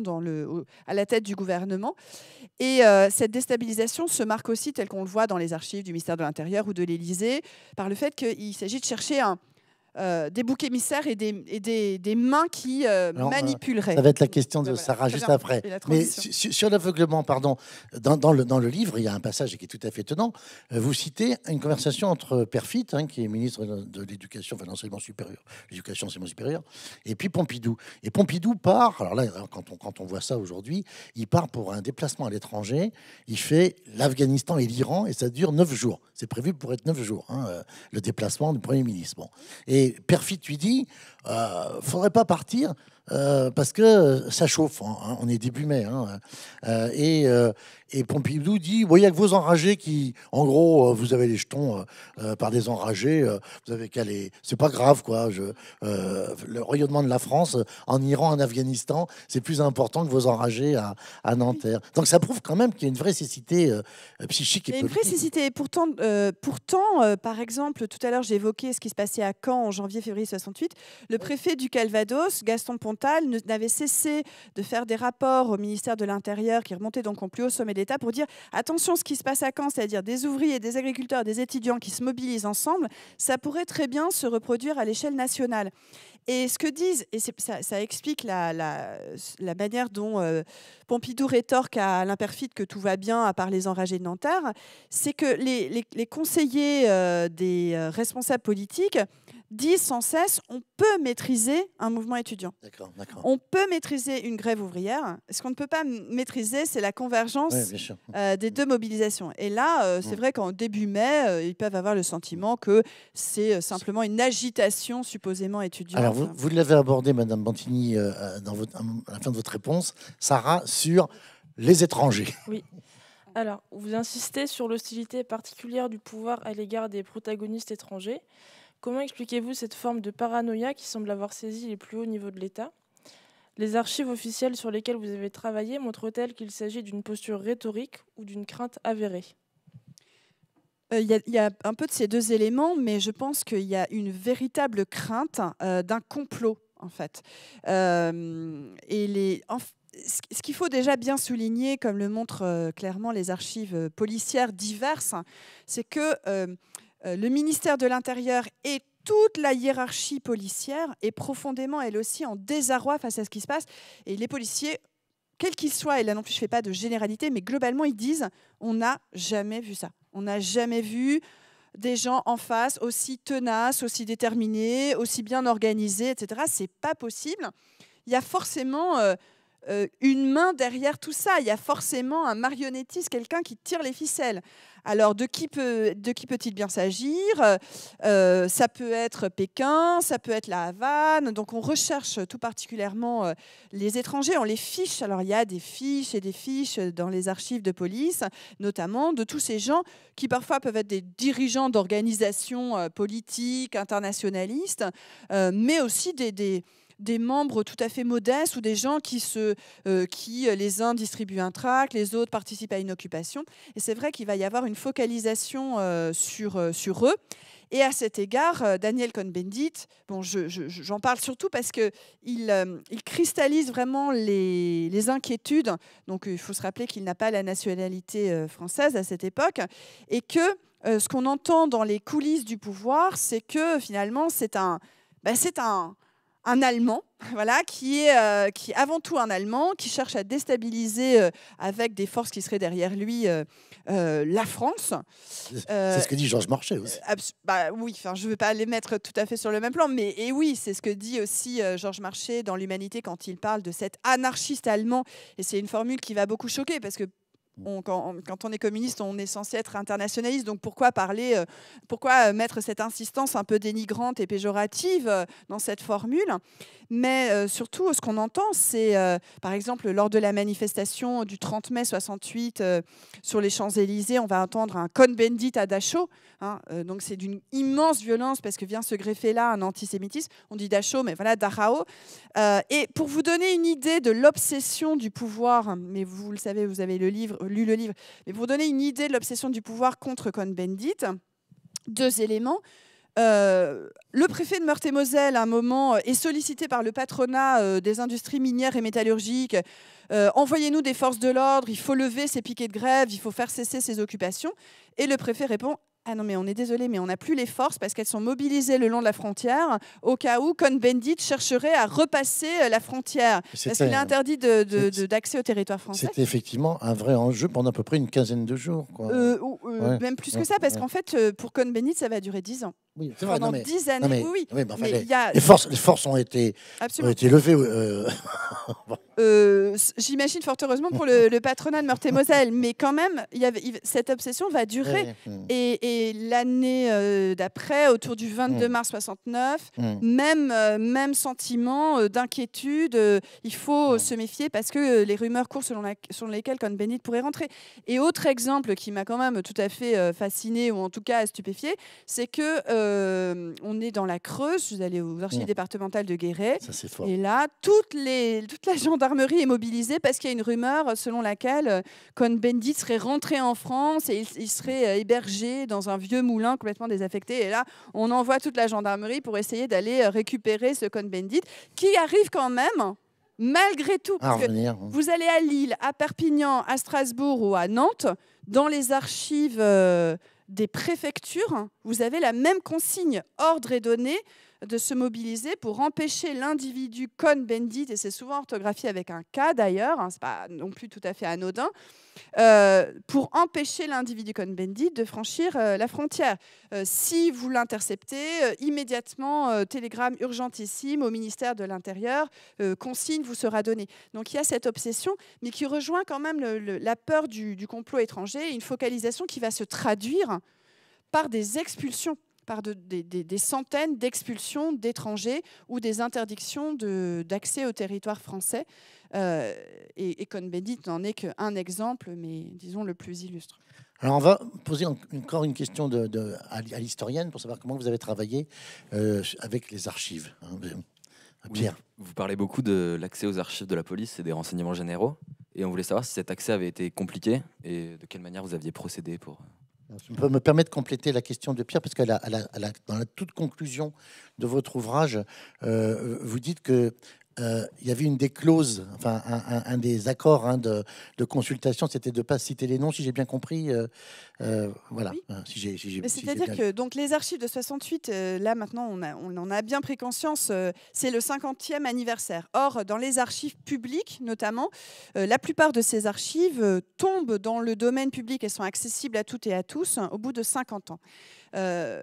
à la tête du gouvernement. Et euh, cette déstabilisation se marque aussi, tel qu'on le voit dans les archives du ministère de l'Intérieur ou de l'Élysée, par le fait qu'il s'agit de chercher un euh, des boucs émissaires et des, des, mains qui euh, euh, manipuleraient. ça va être la question de Sarah juste après. Mais sur, l'aveuglement, pardon, dans, le, dans le livre, il y a un passage qui est tout à fait étonnant. Vous citez une conversation entre Perfit, hein, qui est ministre de l'Éducation, enfin l'enseignement supérieur, l'éducation, mon supérieur, et puis Pompidou. Et Pompidou part, alors là, quand on, quand on voit ça aujourd'hui, il part pour un déplacement à l'étranger, il fait l'Afghanistan et l'Iran, et ça dure neuf jours. C'est prévu pour être neuf jours, hein, le déplacement du Premier ministre. Bon. Et et Perfit lui dit euh, faudrait pas partir euh, parce que ça chauffe. Hein, hein, on est début mai. Hein, euh, et, et, Pompidou dit il n'y a que vos enragés qui, en gros, vous avez les jetons par des enragés. vous avez qu'à les. C'est pas grave, quoi. Je, le rayonnement de la France en Iran, en Afghanistan, c'est plus important que vos enragés à, Nanterre. Donc ça prouve quand même qu'il y a une vraie cécité psychique et Une vraie cécité. pourtant, pourtant par exemple, tout à l'heure, j'ai évoqué ce qui se passait à Caen en janvier-février 68. Le le préfet du Calvados, Gaston Pontal, n'avait cessé de faire des rapports au ministère de l'Intérieur qui remontait donc au plus haut sommet de d'État pour dire attention ce qui se passe à Caen, c'est-à-dire des ouvriers, des agriculteurs, des étudiants qui se mobilisent ensemble, ça pourrait très bien se reproduire à l'échelle nationale. Et ce que disent, et ça, explique la, manière dont euh, Pompidou rétorque à l'imperfide que tout va bien à part les enragés de Nanterre, c'est que les, conseillers euh, des euh, responsables politiques dit sans cesse on peut maîtriser un mouvement étudiant. On peut maîtriser une grève ouvrière. Ce qu'on ne peut pas maîtriser, c'est la convergence euh, des deux mobilisations. Et là, euh, c'est mm. vrai qu'en début mai, euh, ils peuvent avoir le sentiment que c'est simplement une agitation supposément étudiante. Alors, vous, l'avez abordé, Madame Bantini, à la fin de votre réponse, Sarah, sur les étrangers. Oui. Alors, vous insistez sur l'hostilité particulière du pouvoir à l'égard des protagonistes étrangers. Comment expliquez-vous cette forme de paranoïa qui semble avoir saisi les plus hauts niveaux de l'État Les archives officielles sur lesquelles vous avez travaillé montrent-elles qu'il s'agit d'une posture rhétorique ou d'une crainte avérée euh, il y, a un peu de ces deux éléments, mais je pense qu'il y a une véritable crainte euh, d'un complot, en fait. Euh, et ce qu'il faut déjà bien souligner, comme le montrent clairement les archives policières diverses, c'est que euh, le ministère de l'Intérieur et toute la hiérarchie policière est profondément, elle aussi, en désarroi face à ce qui se passe. Et les policiers, quels qu'ils soient, et là non plus je ne fais pas de généralité, mais globalement, ils disent, on n'a jamais vu ça. On n'a jamais vu des gens en face aussi tenaces, aussi déterminés, aussi bien organisés, etc. C'est pas possible. Il y a forcément euh, euh, une main derrière tout ça. Il y a forcément un marionnettiste, quelqu'un qui tire les ficelles. Alors de qui peut il bien s'agir euh, Ça peut être Pékin, ça peut être la Havane. Donc on recherche tout particulièrement euh, les étrangers. On les fiche. Alors il y a des fiches et des fiches dans les archives de police, notamment de tous ces gens qui parfois peuvent être des dirigeants d'organisations politiques internationalistes, mais aussi des des membres tout à fait modestes ou des gens qui, se, euh, qui euh, les uns distribuent un tract, les autres participent à une occupation. Et c'est vrai qu'il va y avoir une focalisation euh, sur, sur eux. Et à cet égard, Daniel Cohn-Bendit, bon, j'en je, parle surtout parce qu'il il cristallise vraiment les, les, inquiétudes. Donc il faut se rappeler qu'il n'a pas la nationalité française à cette époque et que ce qu'on entend dans les coulisses du pouvoir, c'est que finalement, c'est un, bah, c'est un, un Allemand, voilà, qui est, euh, qui avant tout un Allemand, qui cherche à déstabiliser euh, avec des forces qui seraient derrière lui euh, la France. c'est ce que dit Georges Marchais aussi. Bah, oui, enfin, je ne veux pas les mettre tout à fait sur le même plan, mais et oui, c'est ce que dit aussi Georges Marchais dans L'Humanité quand il parle de cet anarchiste allemand. Et c'est une formule qui va beaucoup choquer parce que quand, on, est communiste, on est censé être internationaliste. Donc pourquoi parler, euh, pourquoi euh, mettre cette insistance un peu dénigrante et péjorative euh, dans cette formule Mais surtout, ce qu'on entend, c'est par exemple lors de la manifestation du 30 mai 68 sur les Champs-Élysées, on va entendre un con bendit à Dachau. Hein, donc c'est d'une immense violence parce que vient se greffer là un antisémitisme. On dit Dachau, mais voilà, Dachau ». et pour vous donner une idée de l'obsession du pouvoir, mais vous le savez, vous avez le livre lu le livre. Mais pour donner une idée de l'obsession du pouvoir contre Cohn-Bendit, deux éléments. Euh, le préfet de Meurthe-et-Moselle, à un moment, euh, est sollicité par le patronat euh, des industries minières et métallurgiques. Envoyez-nous des forces de l'ordre, il faut lever ces piquets de grève, il faut faire cesser ces occupations. Et le préfet répond ah non, mais on est désolé, mais on n'a plus les forces parce qu'elles sont mobilisées le long de la frontière au cas où Cohn-Bendit chercherait à repasser euh, la frontière parce qu'il est interdit d'accès au territoire français. C'est effectivement un vrai enjeu pendant à peu près une quinzaine de jours. Quoi. Euh, euh, même plus que ça, parce qu'en fait, pour Cohn-Bendit, ça va durer dix ans pendant dix années. oui, les, forces, les forces ont été, ont été levées. Euh. Euh, j'imagine fort heureusement pour le, patronat de Meurthe-et-Moselle, mais quand même, y avait, cette obsession va durer. Et, l'année euh, d'après, autour du 22 mm. mars 69, mm. même, même sentiment d'inquiétude. il faut mm. se méfier parce que les rumeurs courent selon, lesquelles Cohn Bennett pourrait rentrer. Et autre exemple qui m'a quand même tout à fait fasciné ou en tout cas stupéfié, c'est que euh, on est dans la Creuse, vous allez aux archives mm. départementales de Guéret. et là, toute la gendarmerie est mobilisée parce qu'il y a une rumeur selon laquelle euh, Cohn-Bendit serait rentré en France et il, serait euh, hébergé dans un vieux moulin complètement désaffecté. Et là, on envoie toute la gendarmerie pour essayer d'aller récupérer ce Cohn-Bendit qui arrive quand même malgré tout, vous allez à Lille, à Perpignan, à Strasbourg ou à Nantes, dans les archives des préfectures, vous avez la même consigne, ordre et donné de se mobiliser pour empêcher l'individu Cohn-Bendit, et c'est souvent orthographié avec un K d'ailleurs, n'est hein, pas non plus tout à fait anodin, euh, pour empêcher l'individu Cohn-Bendit de franchir euh, la frontière. Euh, si vous l'interceptez, immédiatement, télégramme urgentissime au ministère de l'Intérieur, consigne vous sera donnée. Donc il y a cette obsession, mais qui rejoint quand même la peur du, du complot étranger, une focalisation qui va se traduire par des expulsions par de, des, centaines d'expulsions d'étrangers ou des interdictions d'accès au territoire français. Euh, et, et cohn n'en est qu'un exemple, mais disons le plus illustre. Alors on va poser encore une question de, à l'historienne pour savoir comment vous avez travaillé euh, avec les archives. Hein, euh, Pierre. vous parlez beaucoup de l'accès aux archives de la police et des renseignements généraux. Et on voulait savoir si cet accès avait été compliqué et de quelle manière vous aviez procédé pour... Je peux me permettre de compléter la question de Pierre, parce que dans la toute conclusion de votre ouvrage, euh, vous dites que euh, y avait une des clauses, enfin un, des accords hein, de, consultation, c'était de ne pas citer les noms, si j'ai bien compris, euh, euh, voilà. Hein, si j'ai, C'est-à-dire que donc, les archives de 68, euh, là maintenant, on, en a bien pris conscience, euh, c'est le 50e anniversaire. Or, dans les archives publiques notamment, la plupart de ces archives tombent dans le domaine public et sont accessibles à toutes et à tous hein, au bout de 50 ans.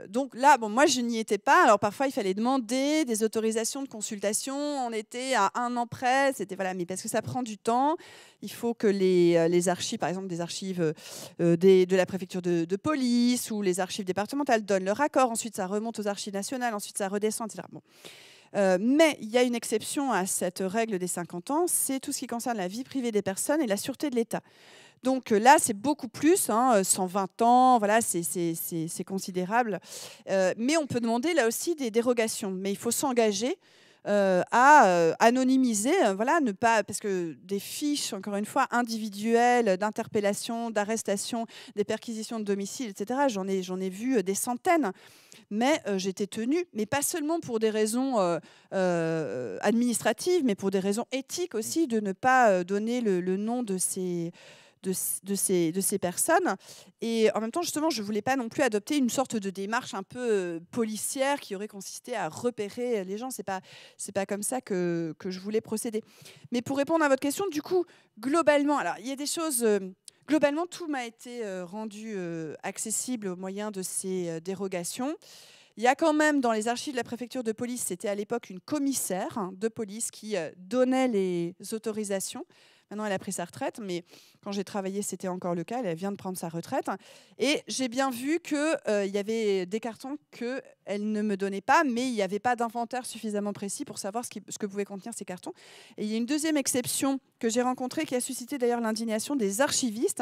donc là, bon, moi, je n'y étais pas. Alors parfois, il fallait demander des autorisations de consultation. On était à un an près. C'était voilà, mais parce que ça prend du temps. Il faut que les, archives, par exemple, des archives de la préfecture de, police ou les archives départementales donnent leur accord. Ensuite, ça remonte aux archives nationales. Ensuite, ça redescend, etc. Euh, mais il y a une exception à cette règle des 50 ans, c'est tout ce qui concerne la vie privée des personnes et la sûreté de l'État. Donc euh, là, c'est beaucoup plus, 120 hein, euh, ans, voilà, c'est considérable. mais on peut demander là aussi des dérogations. Mais il faut s'engager euh, à euh, anonymiser, euh, voilà, ne pas, parce que des fiches, encore une fois, individuelles d'interpellation, d'arrestation, des perquisitions de domicile, etc. J'en ai, ai vu des centaines, mais j'étais tenue, mais pas seulement pour des raisons administratives, mais pour des raisons éthiques aussi, de ne pas donner le nom de ces de, ces, personnes. Et en même temps, justement, je ne voulais pas non plus adopter une sorte de démarche un peu euh, policière qui aurait consisté à repérer les gens. c'est n'est pas, pas comme ça que, je voulais procéder. Mais pour répondre à votre question, du coup, globalement, alors il y a des choses... Euh, globalement, tout m'a été euh, rendu accessible au moyen de ces dérogations. Il y a quand même dans les archives de la préfecture de police, c'était à l'époque une commissaire de police qui donnait les autorisations. Maintenant, elle a pris sa retraite, mais quand j'ai travaillé, c'était encore le cas. Elle vient de prendre sa retraite. Et j'ai bien vu qu'il euh, y avait des cartons qu'elle ne me donnait pas, mais il n'y avait pas d'inventaire suffisamment précis pour savoir ce, que pouvaient contenir ces cartons. Et il y a une deuxième exception que j'ai rencontrée qui a suscité d'ailleurs l'indignation des archivistes.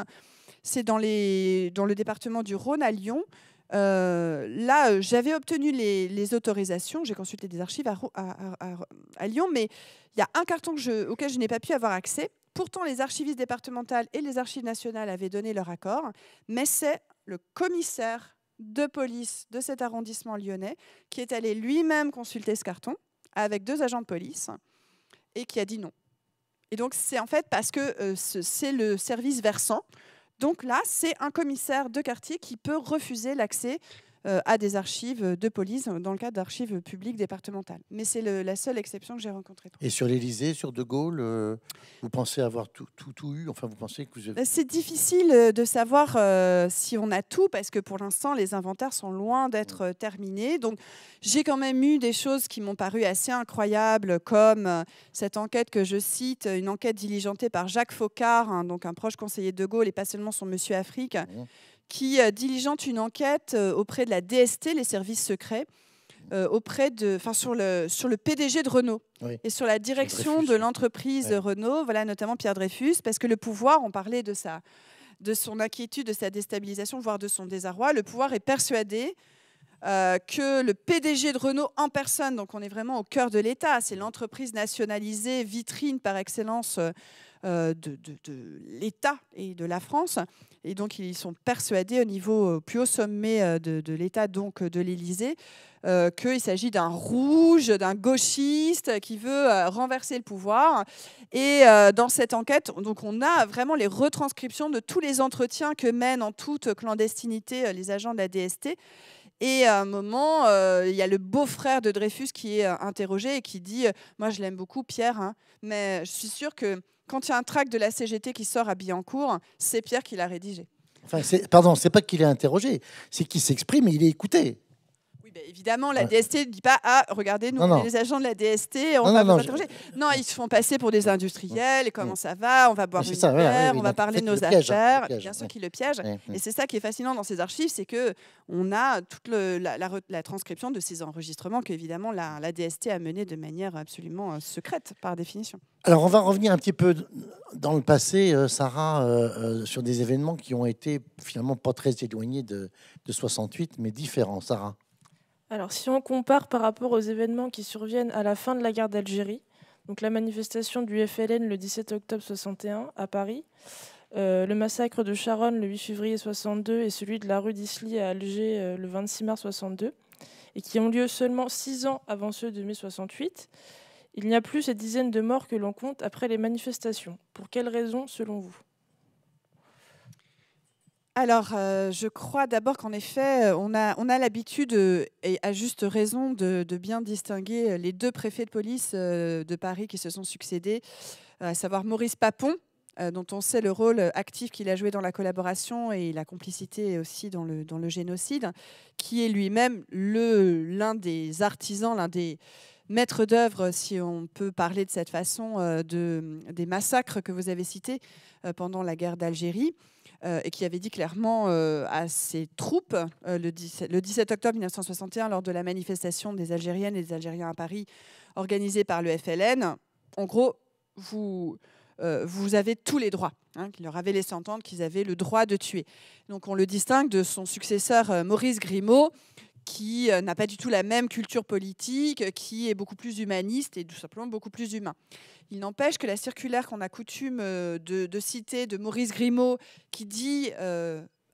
C'est dans, dans le département du Rhône à Lyon. Euh, là, euh, j'avais obtenu les, autorisations, j'ai consulté des archives à, Lyon, mais il y a un carton je, auquel je n'ai pas pu avoir accès. Pourtant, les archivistes départementales et les archives nationales avaient donné leur accord, mais c'est le commissaire de police de cet arrondissement lyonnais qui est allé lui-même consulter ce carton avec deux agents de police et qui a dit non. Et donc, c'est en fait parce que euh, c'est le service versant. Donc là, c'est un commissaire de quartier qui peut refuser l'accès euh, à des archives de police dans le cadre d'archives publiques départementales. Mais c'est la seule exception que j'ai rencontrée. Et sur l'Elysée, sur De Gaulle, euh, vous pensez avoir tout, eu Enfin, vous pensez que euh, C'est difficile de savoir si on a tout parce que pour l'instant, les inventaires sont loin d'être terminés. Donc, j'ai quand même eu des choses qui m'ont paru assez incroyables, comme cette enquête que je cite, une enquête diligentée par Jacques Faucard, hein, donc un proche conseiller de Gaulle et pas seulement son Monsieur Afrique qui euh, diligente une enquête euh, auprès de la DST, les services secrets, euh, auprès de, sur le sur le PDG de Renault et sur la direction de l'entreprise Renault, voilà notamment Pierre Dreyfus, parce que le pouvoir, on parlait de de son inquiétude, de sa déstabilisation, voire de son désarroi. Le pouvoir est persuadé que le PDG de Renault en personne, donc on est vraiment au cœur de l'État, c'est l'entreprise nationalisée, vitrine par excellence euh, de, de, l'État et de la France. Et donc, ils sont persuadés au niveau euh, plus haut sommet euh, de, l'État, donc de l'Élysée, qu'il s'agit d'un rouge, d'un gauchiste qui veut renverser le pouvoir. Et dans cette enquête, donc on a vraiment les retranscriptions de tous les entretiens que mènent en toute clandestinité les agents de la DST. Et à un moment, il y a le beau-frère de Dreyfus qui est interrogé et qui dit Moi, je l'aime beaucoup, Pierre, hein. mais je suis sûr que quand il y a un tract de la CGT qui sort à Billancourt, c'est Pierre qui l'a rédigé. Enfin, pardon, c'est pas qu'il est interrogé, c'est qu'il s'exprime et il est écouté. Bah, évidemment, la DST ne dit pas Ah, regardez, nous, les agents de la DST, on va vous interroger. Non, ils se font passer pour des industriels, et comment ça va On va boire une ça, bière, on va parler de nos hein, affaires. bien sûr qui qu'ils le piègent. Et c'est ça qui est fascinant dans ces archives c'est qu'on a toute la, la, transcription de ces enregistrements qu'évidemment la, la DST a mené de manière absolument euh, secrète, par définition. Alors, on va revenir un petit peu dans le passé, euh, Sarah, euh, sur des événements qui ont été finalement pas très éloignés de, de 68, mais différents, Sarah. Alors, si on compare par rapport aux événements qui surviennent à la fin de la guerre d'Algérie, donc la manifestation du FLN le 17 octobre 61 à Paris, euh, le massacre de Charonne le 8 février 62 et celui de la rue d'Isly à Alger euh, le 26 mars 62, et qui ont lieu seulement six ans avant ceux de mai 68, il n'y a plus ces dizaines de morts que l'on compte après les manifestations. Pour quelles raisons, selon vous alors, euh, je crois d'abord qu'en effet, euh, on a, l'habitude, euh, et à juste raison, de, bien distinguer les deux préfets de police de Paris qui se sont succédés, à savoir Maurice Papon, dont on sait le rôle actif qu'il a joué dans la collaboration et la complicité aussi dans le, dans le génocide, qui est lui-même l'un des artisans, l'un des maître d'œuvre, si on peut parler de cette façon, euh, de, des massacres que vous avez cités euh, pendant la guerre d'Algérie, euh, et qui avait dit clairement à ses troupes le 17, octobre 1961, lors de la manifestation des Algériennes et des Algériens à Paris, organisée par le FLN, en gros, vous, vous avez tous les droits, hein, leur avait laissé entendre qu'ils avaient le droit de tuer. Donc on le distingue de son successeur Maurice Grimaud, qui euh, n'a pas du tout la même culture politique, euh, qui est beaucoup plus humaniste et tout simplement beaucoup plus humain. Il n'empêche que la circulaire qu'on a coutume euh, de, citer de Maurice Grimaud, qui dit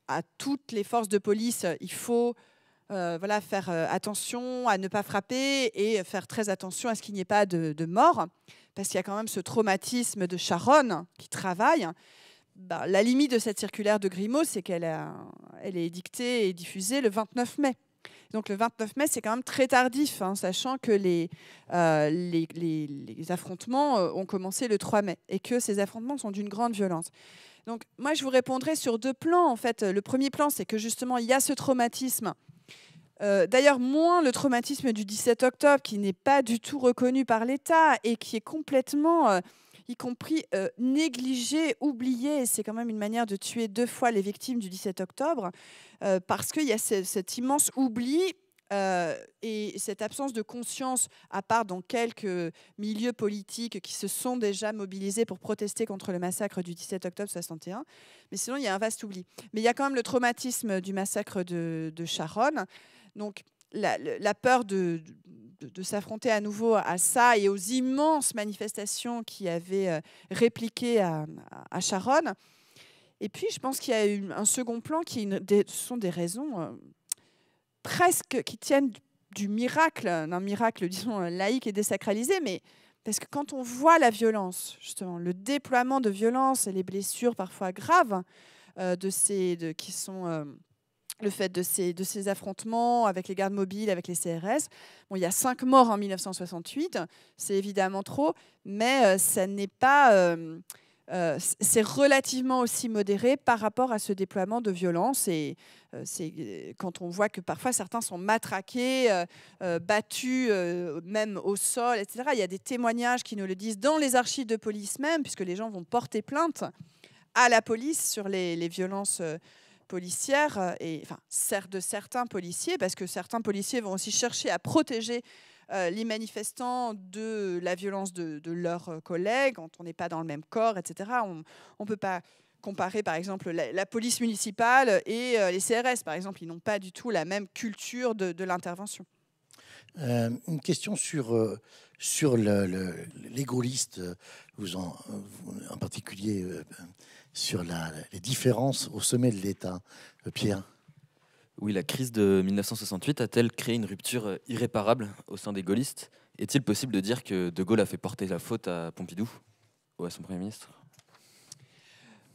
à toutes les forces de police, il faut voilà, faire attention à ne pas frapper et faire très attention à ce qu'il n'y ait pas de, de mort, parce qu'il y a quand même ce traumatisme de Charonne qui travaille. Bah, la limite de cette circulaire de Grimaud, c'est qu'elle elle est dictée et diffusée le 29 mai. Donc le 29 mai, c'est quand même très tardif, hein, sachant que les, euh, les, affrontements euh, ont commencé le 3 mai et que ces affrontements sont d'une grande violence. Donc moi, je vous répondrai sur deux plans. En fait, le premier plan, c'est que justement, il y a ce traumatisme. Euh, d'ailleurs, moins le traumatisme du 17 octobre, qui n'est pas du tout reconnu par l'État et qui est complètement y compris euh, négliger, oublier, C'est quand même une manière de tuer deux fois les victimes du 17 octobre, euh, parce qu'il y a cet immense oubli euh, et cette absence de conscience, à part dans quelques milieux politiques qui se sont déjà mobilisés pour protester contre le massacre du 17 octobre 61, mais sinon il y a un vaste oubli. Mais il y a quand même le traumatisme du massacre de, de Charonne. Donc la peur de, de, s'affronter à nouveau à ça et aux immenses manifestations qui avaient euh, répliqué à, à Sharon. Et puis, je pense qu'il y a un second plan qui sont des raisons euh, presque qui tiennent du, miracle, d'un miracle, disons, euh, laïque et désacralisé, mais parce que quand on voit la violence, justement, le déploiement de violence et les blessures parfois graves de ces, de, qui sont le fait de ces, affrontements avec les gardes mobiles, avec les CRS. il y a cinq morts en 1968, c'est évidemment trop, mais euh, ça n'est pas... Euh, euh, c'est relativement aussi modéré par rapport à ce déploiement de violence. Et c'est quand on voit que parfois certains sont matraqués, battus, même au sol, etc. Il y a des témoignages qui nous le disent dans les archives de police même, puisque les gens vont porter plainte à la police sur les, les violences policière, euh, et enfin de certains policiers, parce que certains policiers vont aussi chercher à protéger euh, les manifestants de la violence de, leurs euh, collègues, quand on n'est pas dans le même corps, etc. On ne peut pas comparer par exemple la, police municipale et les CRS, par exemple, ils n'ont pas du tout la même culture de l'intervention. Euh, une question sur, euh, sur le, les gaullistes, en, particulier euh, sur les différences au sommet de l'État. Pierre Oui, la crise de 1968 a-t-elle créé une rupture irréparable au sein des gaullistes Est-il possible de dire que De Gaulle a fait porter la faute à Pompidou ou à son Premier ministre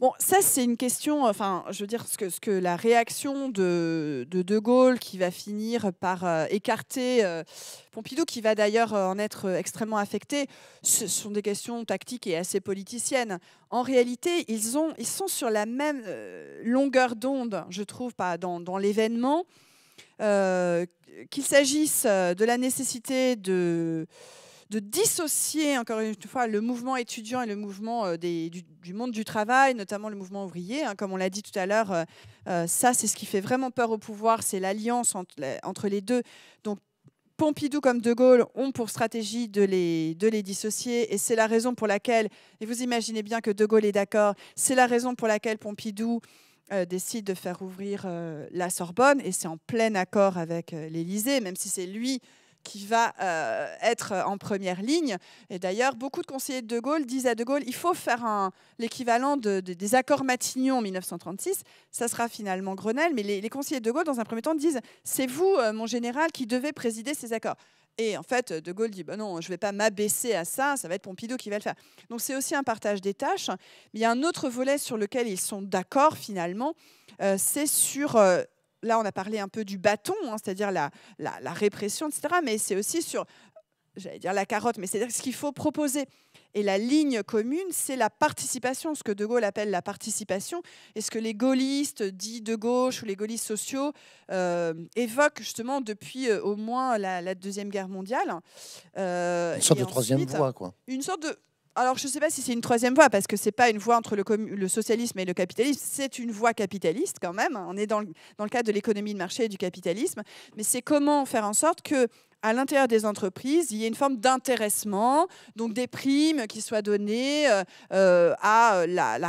Bon, ça, c'est une question, enfin, je veux dire, ce que, ce que la réaction de, de, Gaulle, qui va finir par euh, écarter euh, Pompidou, qui va d'ailleurs euh, en être extrêmement affecté, ce sont des questions tactiques et assez politiciennes. En réalité, ils, ont, ils sont sur la même longueur d'onde, je trouve, pas dans l'événement, qu'il s'agisse de la nécessité de de dissocier, encore une fois, le mouvement étudiant et le mouvement euh, du, monde du travail, notamment le mouvement ouvrier. Hein, comme on l'a dit tout à l'heure, euh, euh, ça, c'est ce qui fait vraiment peur au pouvoir, c'est l'alliance entre, les deux. Donc, Pompidou comme De Gaulle ont pour stratégie de les, dissocier et c'est la raison pour laquelle, et vous imaginez bien que De Gaulle est d'accord, c'est la raison pour laquelle Pompidou décide de faire ouvrir la Sorbonne et c'est en plein accord avec l'Élysée, même si c'est lui qui va euh, être euh, en première ligne. Et d'ailleurs, beaucoup de conseillers de De Gaulle disent à De Gaulle, il faut faire l'équivalent de, des accords Matignon 1936. Ça sera finalement Grenelle. Mais les, conseillers de De Gaulle, dans un premier temps, disent, c'est vous, euh, mon général, qui devez présider ces accords. Et en fait, De Gaulle dit bah non, je ne vais pas m'abaisser à ça, ça va être Pompidou qui va le faire. Donc c'est aussi un partage des tâches. Mais il y a un autre volet sur lequel ils sont d'accord finalement, c'est sur là, on a parlé un peu du bâton, hein, c'est-à-dire la, répression, etc. Mais c'est aussi sur, j'allais dire la carotte, mais c'est-à-dire ce qu'il faut proposer. Et la ligne commune, c'est la participation, ce que De Gaulle appelle la participation, et ce que les gaullistes dits de gauche ou les gaullistes sociaux euh, évoquent justement depuis euh, au moins la, Deuxième Guerre mondiale. Euh, une sorte de troisième voie, quoi. Une sorte de alors je ne sais pas si c'est une troisième voie, parce que ce n'est pas une voie entre le, socialisme et le capitalisme, c'est une voie capitaliste quand même, on est dans le, cadre de l'économie de marché et du capitalisme, mais c'est comment faire en sorte que à l'intérieur des entreprises, il y ait une forme d'intéressement, donc des primes qui soient données euh, euh, à la,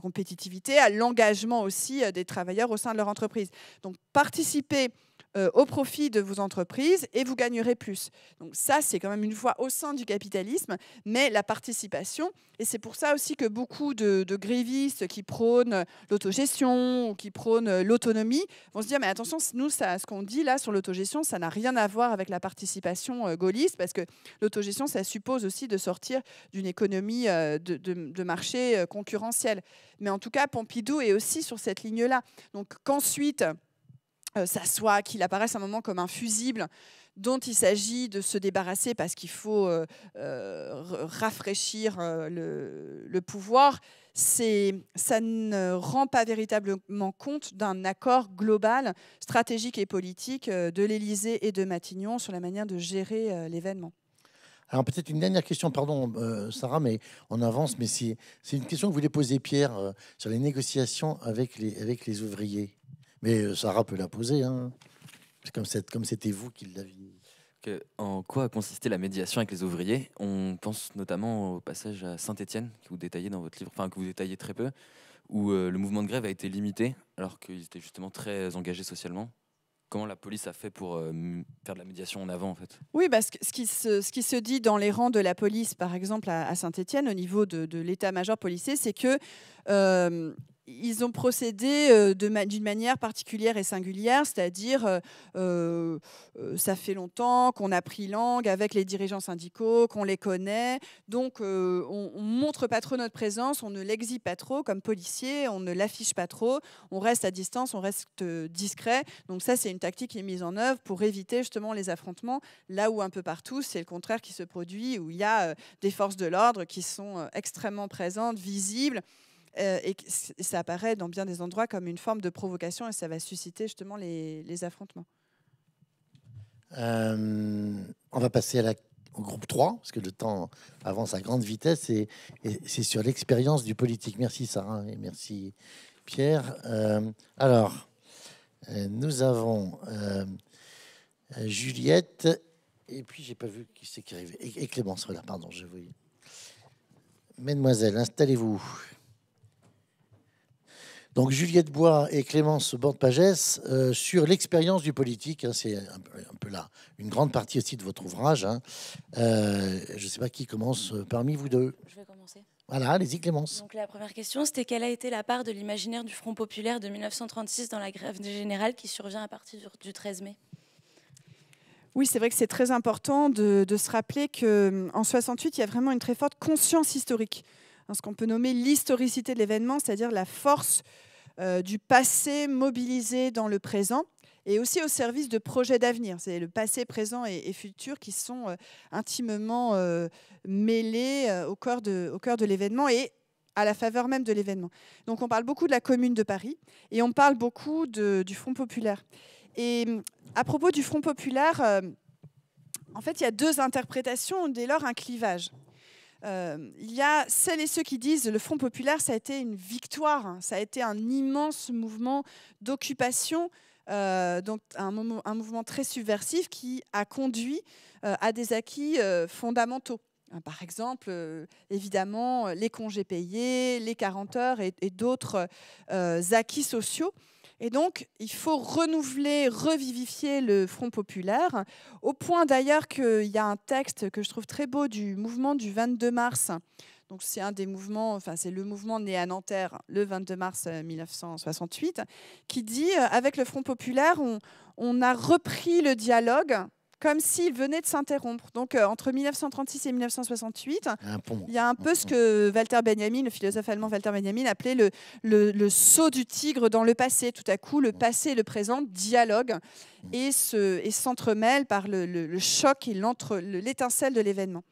compétitivité, à l'engagement aussi euh, des travailleurs au sein de leur entreprise. Donc participer euh, au profit de vos entreprises et vous gagnerez plus. Donc ça, c'est quand même une voie au sein du capitalisme, mais la participation, et c'est pour ça aussi que beaucoup de, grévistes qui prônent l'autogestion qui prônent l'autonomie vont se dire, mais attention, nous, ça, ce qu'on dit là sur l'autogestion, ça n'a rien à voir avec la participation euh, gaulliste, parce que l'autogestion, ça suppose aussi de sortir d'une économie euh, de, de, marché concurrentiel. Mais en tout cas, Pompidou est aussi sur cette ligne-là. Donc qu'ensuite, euh, soit qu'il apparaisse un moment comme un fusible dont il s'agit de se débarrasser parce qu'il faut euh, euh, rafraîchir le, pouvoir, ça ne rend pas véritablement compte d'un accord global, stratégique et politique de l'Élysée et de Matignon sur la manière de gérer l'événement. Alors peut-être une dernière question, pardon Sarah, mais on avance, mais c'est une question que vous voulez poser Pierre sur les négociations avec les ouvriers. Mais euh, Sarah peut la poser. Hein. Comme c'était vous qui l'aviez. En quoi consistait la médiation avec les ouvriers On pense notamment au passage à Saint-Étienne que vous détaillez dans votre livre, enfin que vous détaillez très peu, où euh, le mouvement de grève a été limité alors qu'ils étaient justement très engagés socialement comment la police a fait pour euh, faire de la médiation en avant en fait Oui, parce que ce qui, se, ce qui se dit dans les rangs de la police, par exemple à, Saint-Étienne, au niveau de, l'état-major policier, c'est que ils ont procédé euh, d'une manière particulière et singulière, c'est-à-dire euh, euh, ça fait longtemps qu'on a pris langue avec les dirigeants syndicaux, qu'on les connaît, donc on, ne montre pas trop notre présence, on ne l'exhibe pas trop comme policier, on ne l'affiche pas trop, on reste à distance, on reste discret. Donc ça, c'est une tactique qui est mise en œuvre pour éviter justement les affrontements là où un peu partout, c'est le contraire qui se produit, où il y a des forces de l'ordre qui sont extrêmement présentes, visibles. Euh, et ça apparaît dans bien des endroits comme une forme de provocation et ça va susciter justement les, affrontements. Euh, on va passer à la, au groupe 3, parce que le temps avance à grande vitesse et, c'est sur l'expérience du politique. Merci Sarah et merci Pierre. Euh, alors, nous avons Juliette et puis j'ai pas vu qui c'est qui arrive. Et, et Clémence, voilà, pardon, je vous. Mesdemoiselles, installez-vous. Donc Juliette Bois et Clémence borde euh, sur l'expérience du politique. Hein, c'est un, peu là, une grande partie aussi de votre ouvrage. Hein. Euh, je ne sais pas qui commence euh, parmi vous deux. Je vais commencer. Voilà, allez-y Clémence. Donc la première question, c'était quelle a été la part de l'imaginaire du Front populaire de 1936 dans la grève générale qui survient à partir du 13 mai oui, c'est vrai que c'est très important de, se rappeler qu'en 68, il y a vraiment une très forte conscience historique hein, ce qu'on peut nommer l'historicité de l'événement, c'est-à-dire la force euh, du passé mobilisé dans le présent et aussi au service de projets d'avenir. C'est le passé, présent et, futur qui sont euh, intimement euh, mêlés au cœur de, l'événement et à la faveur même de l'événement. Donc on parle beaucoup de la Commune de Paris et on parle beaucoup du Front populaire. Et à propos du Front populaire, en fait, il y a deux interprétations, dès lors un clivage. Euh, il y a celles et ceux qui disent le Front populaire, ça a été une victoire, hein. ça a été un immense mouvement d'occupation, euh, donc un, mouvement très subversif qui a conduit euh, à des acquis fondamentaux. Par exemple, évidemment, les congés payés, les 40 heures et d'autres acquis sociaux. Et donc, il faut renouveler, revivifier le Front populaire, au point d'ailleurs qu'il y a un texte que je trouve très beau du mouvement du 22 mars. Donc, c'est un des mouvements, enfin, c'est le mouvement né à Nanterre le 22 mars 1968, euh, qui dit euh, Avec le Front populaire, on a repris le dialogue comme s'il venait de s'interrompre. Donc euh, entre 1936 et 1968, hein. il y a un peu ce que Walter Benjamin, le philosophe allemand Walter Benjamin, appelait le, le, saut du tigre dans le passé. Tout à coup, le passé et le présent dialoguent et s'entremêlent par le, le, choc et l'étincelle de l'événement.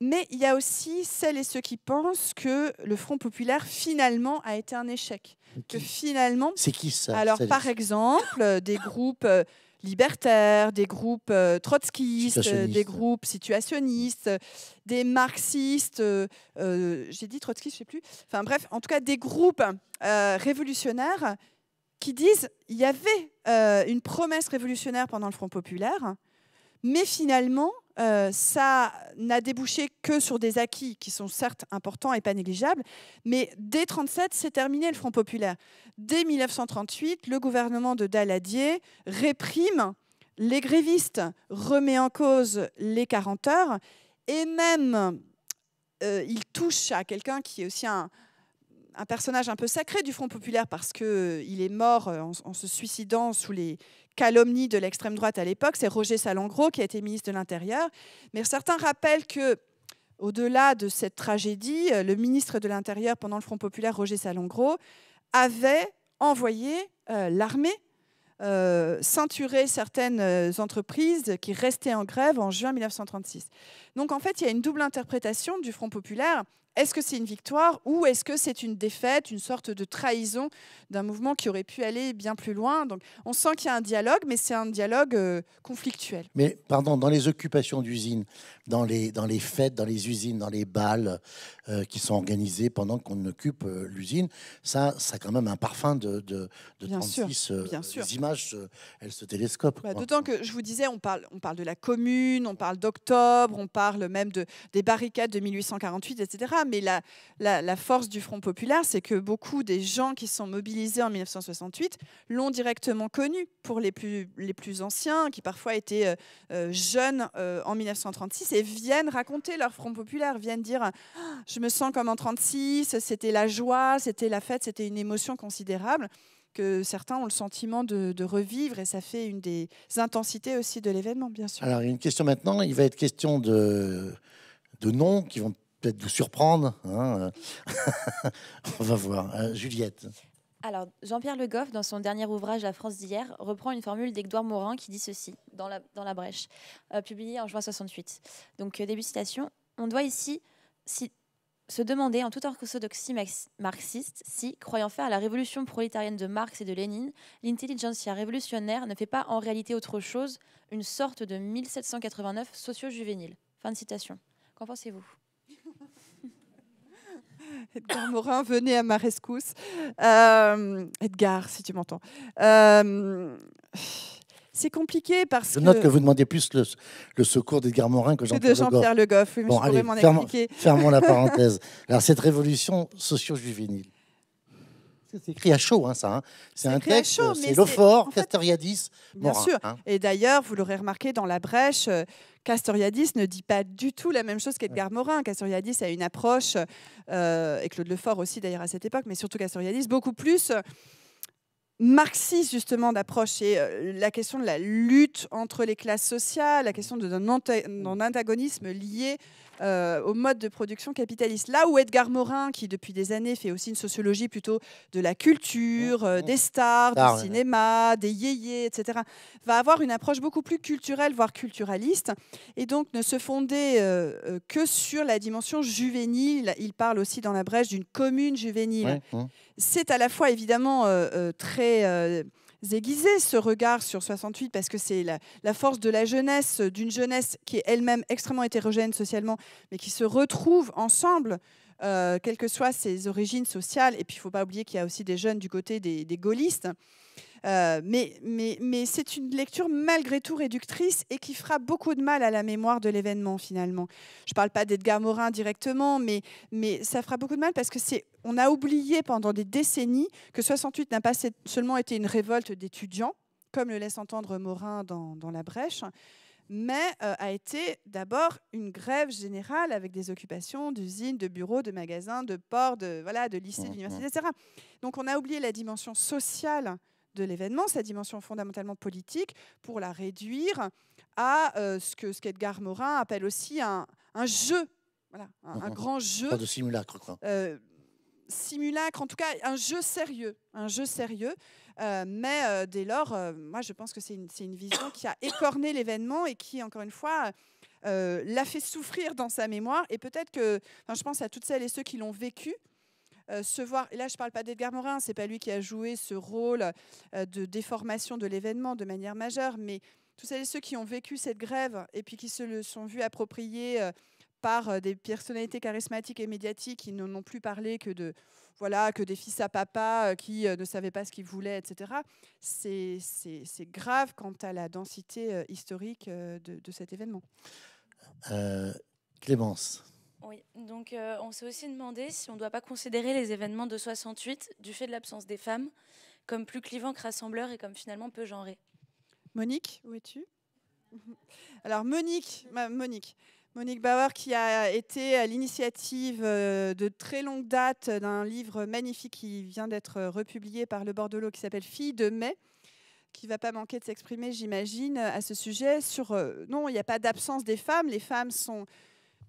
Mais il y a aussi celles et ceux qui pensent que le Front populaire finalement a été un échec. Que finalement, c'est qui ça Alors par exemple, euh, des groupes euh, libertaires, des groupes euh, trotskistes, euh, des groupes situationnistes, des marxistes, euh, j'ai dit trotskistes, je ne sais plus, enfin bref, en tout cas des groupes révolutionnaires qui disent il y avait une promesse révolutionnaire pendant le Front populaire, mais finalement, euh, ça n'a débouché que sur des acquis qui sont certes importants et pas négligeables, mais dès 1937, c'est terminé le Front populaire. Dès 1938, le gouvernement de Daladier réprime les grévistes, remet en cause les 40 heures, et même euh, il touche à quelqu'un qui est aussi un, un personnage un peu sacré du Front populaire parce qu'il euh, est mort euh, en, se suicidant sous les calomnies de l'extrême droite à l'époque. C'est Roger Salengro qui a été ministre de l'Intérieur. Mais certains rappellent que au-delà de cette tragédie, euh, le ministre de l'Intérieur pendant le Front populaire, Roger Salengro, avait envoyé l'armée ceinturer certaines entreprises qui restaient en grève en juin 1936. Donc en fait, il y a une double interprétation du Front populaire est-ce que c'est une victoire ou est-ce que c'est une défaite, une sorte de trahison d'un mouvement qui aurait pu aller bien plus loin Donc, on sent qu'il y a un dialogue, mais c'est un dialogue euh, conflictuel. Mais pardon, dans les occupations d'usines, dans les, dans les fêtes, dans les usines, dans les balles euh, qui sont organisées pendant qu'on occupe euh, l'usine, ça, ça a quand même un parfum de, de, de bien 36. Sûr, bien sûr. Les images, elles se télescopent. Bah, d'autant que je vous disais, on parle, on parle de la commune, on parle d'octobre, on parle même de, des barricades de 1848, etc. Mais la, la, force du Front populaire, c'est que beaucoup des gens qui sont mobilisés en 1968 l'ont directement connu pour les plus, les plus anciens, qui parfois étaient euh, euh, jeunes euh, en 1936 et viennent raconter leur Front populaire, viennent dire ah, Je me sens comme en 36, c'était la joie, c'était la fête, c'était une émotion considérable. Que certains ont le sentiment de, de, revivre et ça fait une des intensités aussi de l'événement, bien sûr. Alors, une question maintenant, il va être question de, de noms qui vont peut-être vous surprendre. Hein, euh. On va voir. Euh, Juliette. Alors, Jean-Pierre Le Goff, dans son dernier ouvrage La France d'hier, reprend une formule d'Edouard Morin qui dit ceci, dans La, dans la Brèche, euh, publiée en juin 68. Donc, début début citation. On doit ici se demander, en toute orthodoxie marxiste, si, croyant faire la révolution prolétarienne de Marx et de Lénine, l'intelligentsia révolutionnaire ne fait pas en réalité autre chose, une sorte de 1789 socio-juvénile. Fin de citation. Qu'en pensez-vous Edgar Morin, venez à ma rescousse. Euh, Edgar, si tu m'entends. Euh, c'est compliqué parce que. Je note que, vous demandez plus le, secours d'Edgar Morin que Jean-Pierre Le Goff. Le bon, allez, fermons, la parenthèse. Alors, cette révolution socio-juvénile. C'est écrit à chaud, hein, ça. Hein. C'est un texte, c'est Lefort, Fort, Castoriadis, Bien sûr. Hein. Et d'ailleurs, vous l'aurez remarqué dans La Brèche, euh, Castoriadis ne dit pas du tout la même chose qu'Edgar Morin. Castoriadis a une approche, euh, et Claude Lefort aussi d'ailleurs à cette époque, mais surtout Castoriadis, beaucoup plus euh, marxiste justement d'approche et euh, la question de la lutte entre les classes sociales, la question d'un antagonisme lié euh, au mode de production capitaliste. Là où Edgar Morin, qui depuis des années fait aussi une sociologie plutôt de la culture, mmh, euh, mmh. des stars, du cinéma, des yéyés, etc., va avoir une approche beaucoup plus culturelle, voire culturaliste, et donc ne se fonder euh, que sur la dimension juvénile. Il parle aussi dans la brèche d'une commune juvénile. Mmh. C'est à la fois évidemment très aiguiser ce regard sur 68 parce que c'est la, force de la jeunesse, d'une jeunesse qui est elle-même extrêmement hétérogène socialement, mais qui se retrouve ensemble, euh, quelles que soient ses origines sociales. Et puis il ne faut pas oublier qu'il y a aussi des jeunes du côté des gaullistes. Euh, mais, mais, mais c'est une lecture malgré tout réductrice et qui fera beaucoup de mal à la mémoire de l'événement finalement. Je ne parle pas d'Edgar Morin directement, mais, mais ça fera beaucoup de mal parce que c'est on a oublié pendant des décennies que 68 n'a pas seulement été une révolte d'étudiants, comme le laisse entendre Morin dans, La Brèche, mais euh, a été d'abord une grève générale avec des occupations d'usines, de bureaux, de magasins, de ports, de, voilà, de lycées, mmh, d'universités, mmh. etc. Donc on a oublié la dimension sociale de l'événement, sa dimension fondamentalement politique, pour la réduire à euh, ce que ce qu'Edgar Morin appelle aussi un, jeu, voilà, un, grand jeu. Pas de simulacre, euh, simulacre, en tout cas un jeu sérieux, un jeu sérieux. Euh, mais dès lors, moi je pense que c'est une, vision qui a écorné l'événement et qui, encore une fois, l'a fait souffrir dans sa mémoire. Et peut-être que, je pense à toutes celles et ceux qui l'ont vécu, euh, se voir. Et là, je ne parle pas d'Edgar Morin, c'est pas lui qui a joué ce rôle euh, de déformation de l'événement de manière majeure, mais tous celles et ceux qui ont vécu cette grève et puis qui se le sont vus approprier euh, par des personnalités charismatiques et médiatiques qui n'ont plus parlé que de voilà que des fils à papa qui ne savaient pas ce qu'ils voulaient, etc. C'est grave quant à la densité historique de, cet événement. Clémence. Oui, donc euh, on s'est aussi demandé si on ne doit pas considérer les événements de 68, du fait de l'absence des femmes, comme plus clivants que rassembleurs et comme finalement peu genrés. Monique, où es-tu Alors Monique, Monique, Monique Bauer, qui a été à l'initiative euh, de très longue date d'un livre magnifique qui vient d'être euh, republié par le Bordelot, qui s'appelle Fille de mai, qui va pas manquer de s'exprimer, j'imagine, à ce sujet. Sur non, il n'y a pas d'absence des femmes. Les femmes sont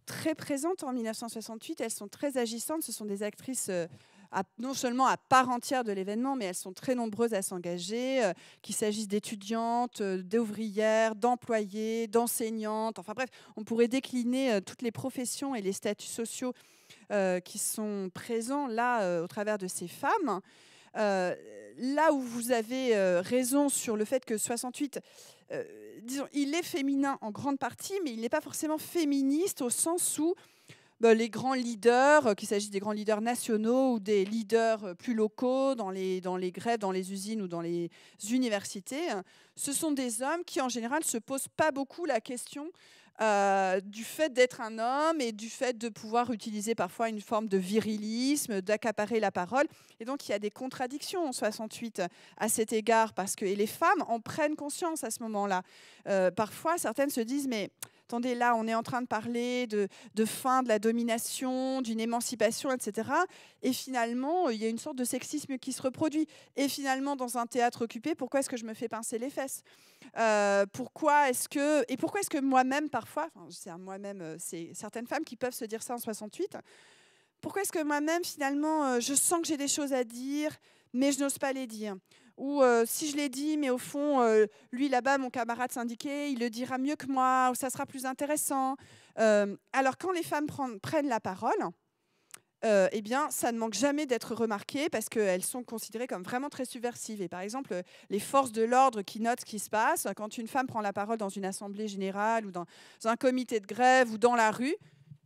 très présentes en 1968, elles sont très agissantes, ce sont des actrices... Euh, non seulement à part entière de l'événement, mais elles sont très nombreuses à s'engager, euh, qu'il s'agisse d'étudiantes, euh, d'ouvrières, d'employées, d'enseignantes. Enfin bref, on pourrait décliner toutes les professions et les statuts sociaux qui sont présents là au travers de ces femmes là où vous avez euh, raison sur le fait que 68, euh, disons, il est féminin en grande partie, mais il n'est pas forcément féministe au sens où bah, les grands leaders, euh, qu'il s'agisse des grands leaders nationaux ou des leaders plus locaux dans les, grèves, dans les usines ou dans les universités, hein, ce sont des hommes qui en général ne se posent pas beaucoup la question euh, du fait d'être un homme et du fait de pouvoir utiliser parfois une forme de virilisme, d'accaparer la parole. Et donc il y a des contradictions en 68 à cet égard, parce que les femmes en prennent conscience à ce moment-là. Euh, parfois, certaines se disent, mais attendez, là, on est en train de parler de, de fin de la domination, d'une émancipation, etc. Et finalement, il y a une sorte de sexisme qui se reproduit. Et finalement, dans un théâtre occupé, pourquoi est-ce que je me fais pincer les fesses euh, Pourquoi est-ce que et pourquoi est-ce que moi-même parfois, c'est moi-même, euh, c'est certaines femmes qui peuvent se dire ça en 68. Pourquoi est-ce que moi-même finalement, euh, je sens que j'ai des choses à dire, mais je n'ose pas les dire ou euh, si je l'ai dit, mais au fond, euh, lui là-bas, mon camarade syndiqué, il le dira mieux que moi, ou ça sera plus intéressant. Euh, alors quand les femmes prennent, prennent la parole, eh bien, ça ne manque jamais d'être remarqué parce qu'elles sont considérées comme vraiment très subversives. Et par exemple, les forces de l'ordre qui notent ce qui se passe, quand une femme prend la parole dans une assemblée générale ou dans un comité de grève ou dans la rue,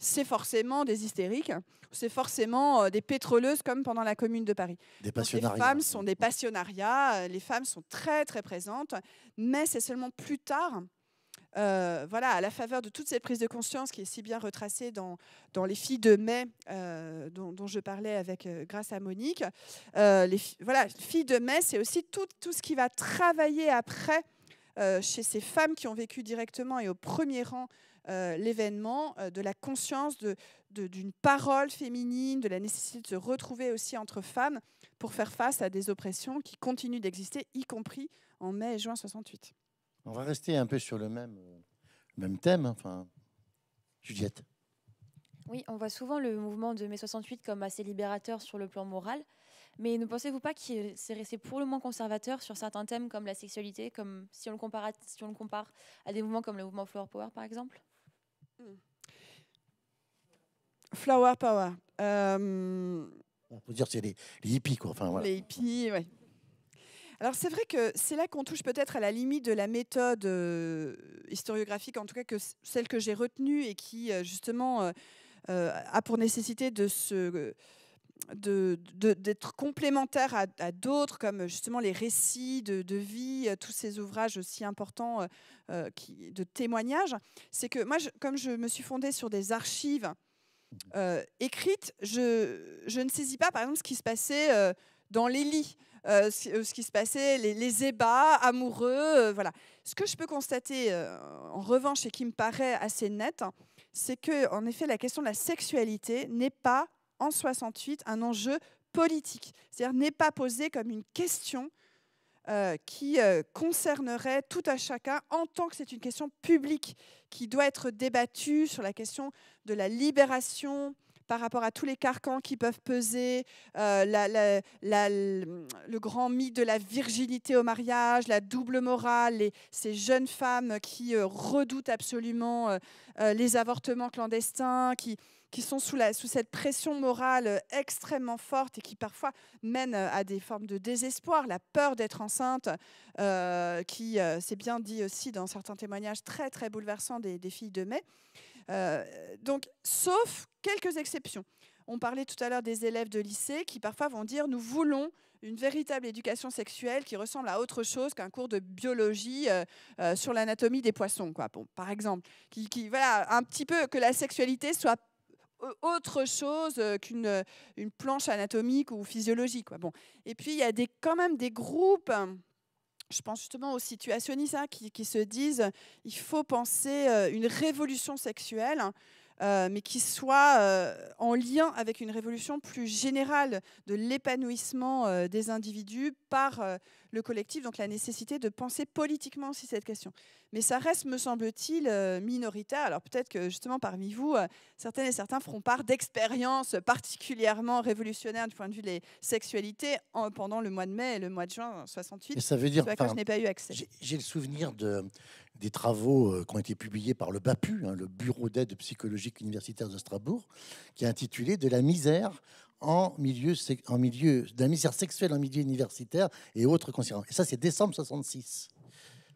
c'est forcément des hystériques, c'est forcément euh, des pétroleuses comme pendant la Commune de Paris. Des les femmes sont mm. des passionnariats, euh, les femmes sont très très présentes, mais c'est seulement plus tard. Euh, voilà, à la faveur de toute cette prise de conscience qui est si bien retracée dans, dans les filles de mai dont, je parlais avec, grâce à Monique. les, voilà, filles de mai, c'est aussi tout, tout ce qui va travailler après chez ces femmes qui ont vécu directement et au premier rang euh, l'événement euh, de la conscience d'une parole féminine, de la nécessité de se retrouver aussi entre femmes pour faire face à des oppressions qui continuent d'exister, y compris en mai et juin 68. On va rester un peu sur le même, euh, même thème, hein, enfin, Juliette. Oui, on voit souvent le mouvement de mai 68 comme assez libérateur sur le plan moral, mais ne pensez-vous pas qu'il s'est resté pour le moins conservateur sur certains thèmes comme la sexualité, comme si on le compare si on le compare à des mouvements comme le mouvement Flower Power par exemple Mm. Flower Power. Euh, On peut dire que c'est les, hippies, Les hippies, oui. Alors c'est vrai que c'est là qu'on touche peut-être à la limite de la méthode euh, historiographique, en tout cas que celle que j'ai retenue et qui euh, justement a pour nécessité de se d'être complémentaire à, d'autres, comme justement les récits de, vie, euh, tous ces ouvrages aussi importants euh, euh, qui, de témoignages, c'est que moi, comme je me suis fondée sur des archives mmh. écrites, je, ne saisis pas, par exemple, ce qui se passait dans les lits. ce qui se passait, les, les ébats amoureux, voilà. Ce que je peux constater, en revanche, et qui me paraît assez net, c'est que, en effet, la question de la sexualité n'est pas en 68 un enjeu politique, c'est-à-dire n'est pas posé comme une question euh, qui euh, concernerait tout à chacun en tant que c'est une question publique qui doit être débattue sur la question de la libération par rapport à tous les carcans qui peuvent peser, euh, le grand mythe de la virginité au mariage, la double morale, et ces jeunes femmes qui redoutent absolument les avortements clandestins, qui, qui sont sous, la, sous cette pression morale euh, extrêmement forte et qui parfois mènent euh, à des formes de désespoir, la peur d'être enceinte, euh, qui s'est bien dit aussi dans certains témoignages très très bouleversants des, filles de mai. donc, sauf quelques exceptions. On parlait tout à l'heure des élèves de lycée qui parfois vont dire nous voulons une véritable éducation sexuelle qui ressemble à autre chose qu'un cours de biologie sur l'anatomie des poissons, quoi. Bon, par exemple, qui, qui, voilà, un petit peu que la sexualité soit autre chose euh, qu'une euh, une planche anatomique ou physiologique. Bon. Et puis, il y a des, quand même des groupes je pense justement aux situationnistes hein, qui, se disent il faut penser euh, une révolution sexuelle, mais qui soit en lien avec une révolution plus générale de l'épanouissement des individus par le collectif, donc la nécessité de penser politiquement aussi cette question. Mais ça reste, me semble-t-il, euh, minoritaire. Alors peut-être que justement parmi vous, euh, certaines et certains feront part d'expériences particulièrement révolutionnaires du point de vue des sexualités en, pendant le mois de mai et le mois de juin 68. ça veut dire que je n'ai pas eu accès. J'ai le souvenir de, des travaux euh, qui ont été publiés par le BAPU, hein, le Bureau d'aide psychologique universitaire de Strasbourg, qui a intitulé De la misère en milieu, en milieu d'un misère sexuelle en milieu universitaire et autres concernant. Et ça, c'est décembre 66.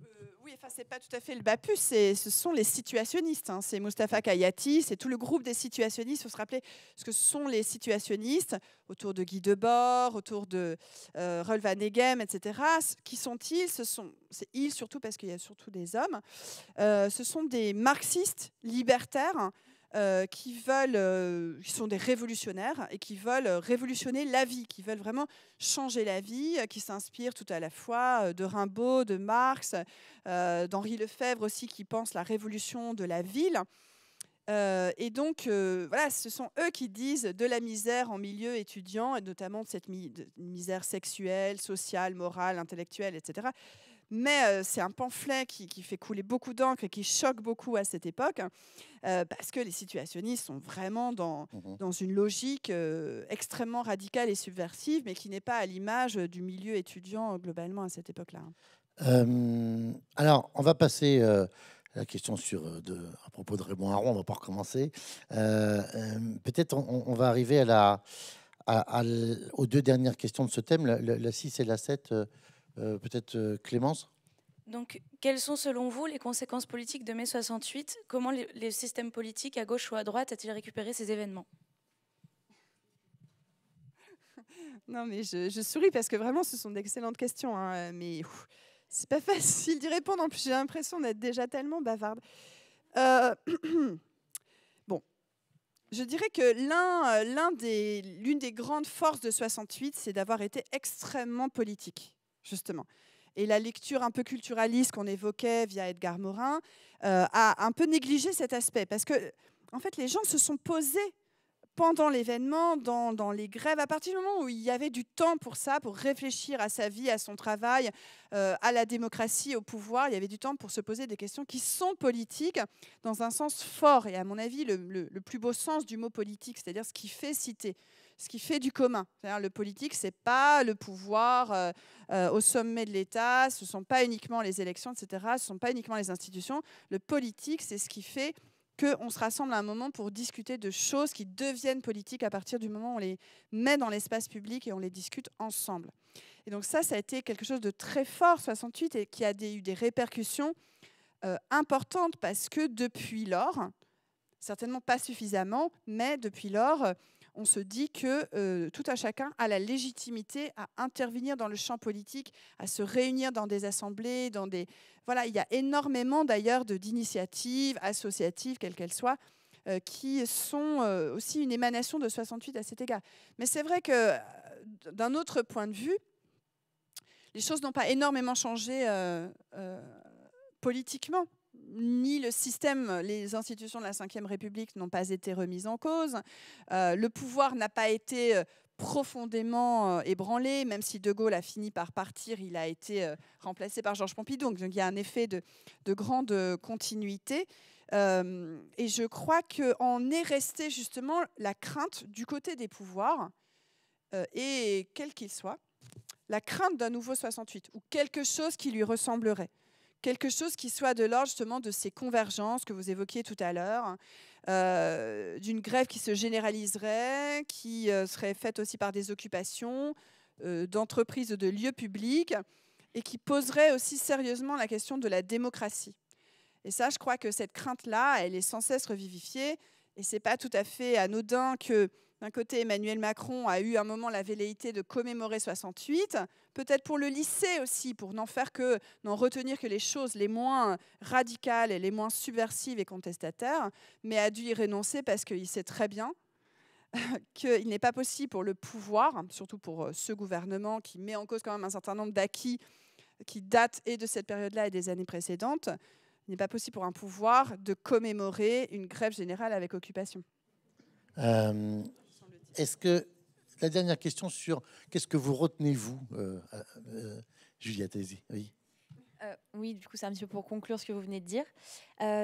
Euh, oui, Enfin, n'est pas tout à fait le BAPU, ce sont les situationnistes. Hein. C'est Mustapha Kayati, c'est tout le groupe des situationnistes. Il faut se rappeler ce que sont les situationnistes autour de Guy Debord, autour de euh, Rolf Van Egem, etc. Qui sont-ils Ce sont, c'est ils surtout parce qu'il y a surtout des hommes. Euh, ce sont des marxistes libertaires hein, euh, qui veulent, euh, sont des révolutionnaires et qui veulent euh, révolutionner la vie, qui veulent vraiment changer la vie, qui s'inspirent tout à la fois de Rimbaud, de Marx, d'Henri Lefebvre aussi, qui pense la révolution de la ville. et donc, voilà, ce sont eux qui disent de la misère en milieu étudiant, et notamment de cette misère sexuelle, sociale, morale, intellectuelle, etc mais euh, c'est un pamphlet qui, fait couler beaucoup d'encre et qui choque beaucoup à cette époque, euh, parce que les situationnistes sont vraiment dans, mmh dans une logique euh, extrêmement radicale et subversive, mais qui n'est pas à l'image du milieu étudiant globalement à cette époque-là. alors, on va passer la question sur de, à propos de Raymond Aron, on va pas recommencer. Peut-être on, va arriver à la, aux deux dernières questions de ce thème, la, la 6 et la 7. Euh, peut-être euh, Clémence donc, quelles sont selon vous les conséquences politiques de mai 68 Comment les, systèmes politiques, à gauche ou à droite, a-t-il récupéré ces événements Non, mais je, souris parce que vraiment, ce sont d'excellentes questions. Hein, mais c'est pas facile d'y répondre. En plus, j'ai l'impression d'être déjà tellement bavarde. Euh, bon, je dirais que l'une des, des grandes forces de 68, c'est d'avoir été extrêmement politique justement. Et la lecture un peu culturaliste qu'on évoquait via Edgar Morin euh, a un peu négligé cet aspect parce que, en fait, les gens se sont posés pendant l'événement, dans, les grèves, à partir du moment où il y avait du temps pour ça, pour réfléchir à sa vie, à son travail, euh, à la démocratie, au pouvoir, il y avait du temps pour se poser des questions qui sont politiques dans un sens fort et à mon avis le, plus beau sens du mot politique, c'est-à-dire ce qui fait citer ce qui fait du commun. le politique, ce n'est pas le pouvoir euh, euh, au sommet de l'État, ce ne sont pas uniquement les élections, etc., ce ne sont pas uniquement les institutions. Le politique, c'est ce qui fait qu'on se rassemble à un moment pour discuter de choses qui deviennent politiques à partir du moment où on les met dans l'espace public et on les discute ensemble. Et donc ça, ça a été quelque chose de très fort, 68, et qui a eu des répercussions euh, importantes parce que depuis lors, certainement pas suffisamment, mais depuis lors, on se dit que euh, tout un chacun a la légitimité à intervenir dans le champ politique, à se réunir dans des assemblées, dans des voilà, il y a énormément d'ailleurs d'initiatives associatives, quelles qu'elles soient, euh, qui sont euh, aussi une émanation de 68 à cet égard. Mais c'est vrai que d'un autre point de vue, les choses n'ont pas énormément changé politiquement ni le système, les institutions de la Ve République n'ont pas été remises en cause. Euh, le pouvoir n'a pas été euh, profondément euh, ébranlé, même si De Gaulle a fini par partir, il a été remplacé par Georges Pompidou. Donc, il y a un effet de, grande continuité. et je crois qu'en est resté justement la crainte du côté des pouvoirs, et quel qu'il soit, la crainte d'un nouveau 68, ou quelque chose qui lui ressemblerait quelque chose qui soit de l'ordre justement de ces convergences que vous évoquiez tout à l'heure, euh, d'une grève qui se généraliserait, qui euh, serait faite aussi par des occupations, euh, d'entreprises, de lieux publics, et qui poserait aussi sérieusement la question de la démocratie. Et ça, je crois que cette crainte-là, elle est sans cesse revivifiée, et c'est pas tout à fait anodin que d'un côté, Emmanuel Macron a eu un moment la velléité de commémorer 68, peut-être pour le lycée aussi, pour n'en faire que, n'en retenir que les choses les moins radicales et les moins subversives et contestataires, mais a dû y renoncer parce qu'il sait très bien qu'il n'est pas possible pour le pouvoir, surtout pour euh, ce gouvernement qui met en cause quand même un certain nombre d'acquis qui datent et de cette période-là et des années précédentes, il n'est pas possible pour un pouvoir de commémorer une grève générale avec occupation. Euh, est-ce que la dernière question sur qu'est-ce que vous retenez vous, euh, euh, euh, allez-y. Oui. oui, du coup, c'est un petit pour conclure ce que vous venez de dire.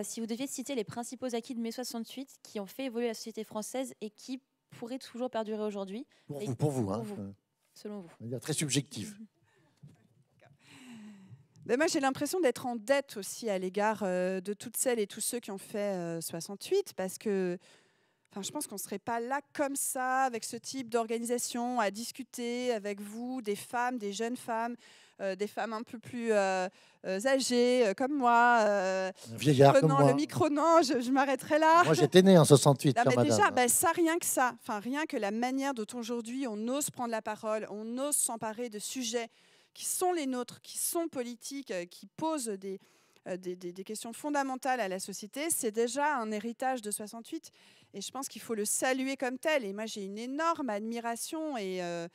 si vous deviez citer les principaux acquis de mai 68 qui ont fait évoluer la société française et qui pourraient toujours perdurer aujourd'hui. Pour, vous, hein. selon vous. très subjectif. Ben, moi, j'ai l'impression d'être en dette aussi à l'égard de toutes celles et tous ceux qui ont fait 68, parce que Enfin, je pense qu'on ne serait pas là comme ça, avec ce type d'organisation, à discuter avec vous, des femmes, des jeunes femmes, euh, des femmes un peu plus euh, euh, âgées, comme moi. Vieillard comme moi. le micro, non, je, m'arrêterai là. Moi, j'étais née en 68. Là, déjà, ben, ça, rien que ça, enfin, rien que la manière dont aujourd'hui on ose prendre la parole, on ose s'emparer de sujets qui sont les nôtres, qui sont politiques, qui posent des, euh, des, questions fondamentales à la société, c'est déjà un héritage de 68. Et je pense qu'il faut le saluer comme tel. Et moi, j'ai une énorme admiration et euh,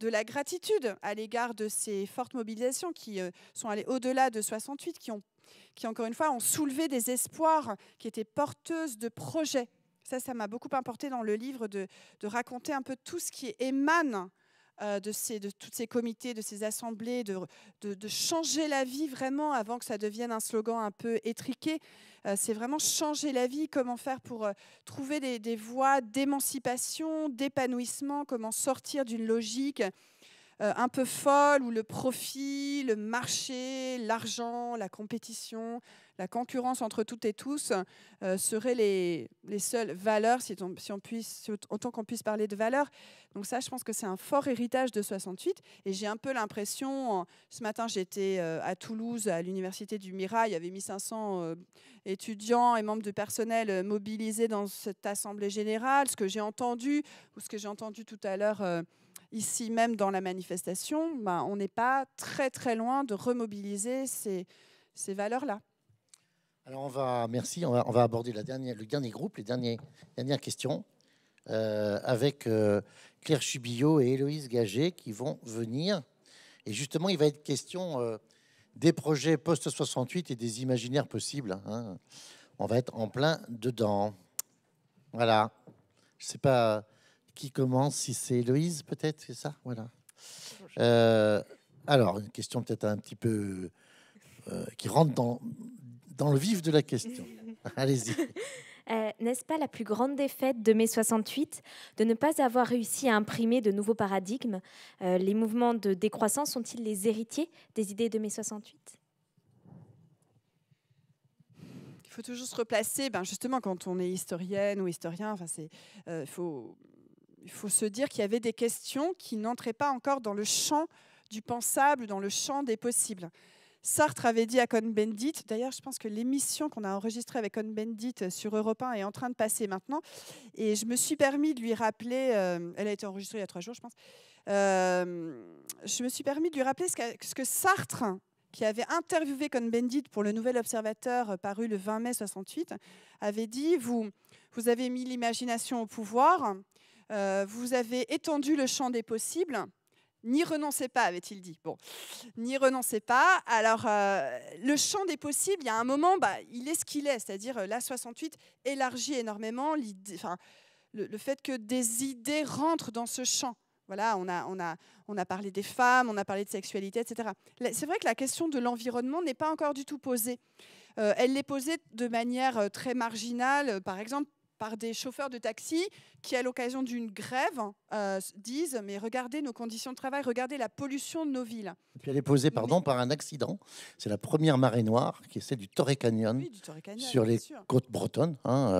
de la gratitude à l'égard de ces fortes mobilisations qui euh, sont allées au-delà de 68, qui, ont, qui, encore une fois, ont soulevé des espoirs, qui étaient porteuses de projets. Ça, ça m'a beaucoup importé dans le livre de raconter un peu tout ce qui émane euh, de, ces, tous ces comités, de ces assemblées, de, changer la vie vraiment avant que ça devienne un slogan un peu étriqué. Euh, c'est vraiment changer la vie, comment faire pour euh, trouver des voies d'émancipation, d'épanouissement, comment sortir d'une logique euh, un peu folle où le profit, le marché, l'argent, la compétition, la concurrence entre toutes et tous euh, seraient les, seules valeurs, si on, si on puisse, autant qu'on puisse parler de valeurs. Donc ça, je pense que c'est un fort héritage de 68. Et j'ai un peu l'impression, ce matin j'étais euh, à Toulouse, à l'université du Mirail. il y avait 1500 étudiants et membres de personnel mobilisés dans cette assemblée générale. Ce que j'ai entendu, ou ce que j'ai entendu tout à l'heure ici même dans la manifestation, ben, on n'est pas très très loin de remobiliser ces, valeurs-là. Alors on va, merci, on va, aborder la dernière, le dernier groupe, les derniers, dernières questions, euh, avec euh, Claire Chubillot et Héloïse Gaget qui vont venir. Et justement, il va être question euh, des projets post-68 et des imaginaires possibles. Hein. On va être en plein dedans. Voilà. Je ne sais pas. Qui commence Si c'est Héloïse, peut-être, c'est ça Voilà. Euh, alors, une question peut-être un petit peu euh, qui rentre dans, dans le vif de la question. Allez-y. Euh, n'est-ce pas la plus grande défaite de mai 68 de ne pas avoir réussi à imprimer de nouveaux paradigmes Les mouvements de décroissance sont-ils les héritiers des idées de mai 68 Il faut toujours se replacer, ben justement, quand on est historienne ou historien, enfin, c'est, faut il faut se dire qu'il y avait des questions qui n'entraient pas encore dans le champ du pensable, dans le champ des possibles. Sartre avait dit à Cohn-Bendit, d'ailleurs je pense que l'émission qu'on a enregistrée avec Cohn-Bendit sur Europe 1 est en train de passer maintenant, et je me suis permis de lui rappeler, euh, elle a été enregistrée il y a trois jours je pense, euh, je me suis permis de lui rappeler ce que, Sartre, qui avait interviewé Cohn-Bendit pour le Nouvel Observateur euh, paru le 20 mai 68, avait dit, vous avez mis l'imagination au pouvoir, euh, vous avez étendu le champ des possibles. N'y renoncez pas, avait-il dit. Bon, n'y renoncez pas. Alors, euh, le champ des possibles, il y a un moment, bah, il est ce qu'il est, c'est-à-dire euh, la 68 élargit énormément le, fait que des idées rentrent dans ce champ. Voilà, on a, on, a, on a parlé des femmes, on a parlé de sexualité, etc. C'est vrai que la question de l'environnement n'est pas encore du tout posée. elle l'est posée de manière très marginale, par exemple par des chauffeurs de taxi qui, à l'occasion d'une grève, euh, disent Mais regardez nos conditions de travail, regardez la pollution de nos villes. Et puis elle est posée pardon, par un accident. C'est la première marée noire, qui est celle du Torrey Canyon, sur les côtes bretonnes, hein,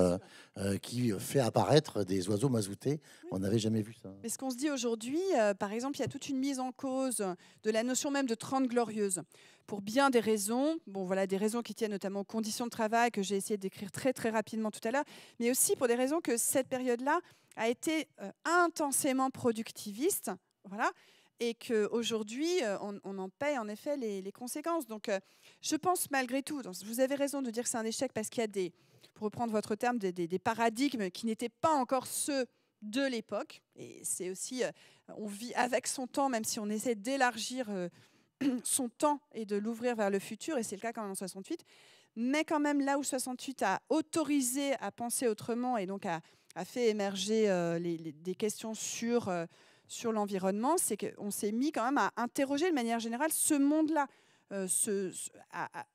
euh, euh, qui fait apparaître des oiseaux mazoutés. On n'avait jamais vu ça. Mais ce qu'on se dit aujourd'hui, par exemple, il y a toute une mise en cause de la notion même de Trente Glorieuses pour bien des raisons. Bon, voilà, des raisons qui tiennent notamment aux conditions de travail que j'ai essayé d'écrire très très rapidement tout à l'heure, mais aussi pour des raisons que cette période-là a été euh, intensément productiviste, voilà, et qu'aujourd'hui, aujourd'hui euh, on, en paye en effet les, conséquences. Donc, euh, je pense malgré tout, vous avez raison de dire que c'est un échec parce qu'il y a des, pour reprendre votre terme, des, des paradigmes qui n'étaient pas encore ceux de l'époque. Et c'est aussi, on vit avec son temps, même si on essaie d'élargir son temps est de l'ouvrir vers le futur, et c'est le cas quand même en 68, mais quand même là où 68 a autorisé à penser autrement et donc a, fait émerger euh, des questions sur, euh, l'environnement, c'est qu'on s'est mis quand même à interroger de manière générale ce monde-là, euh,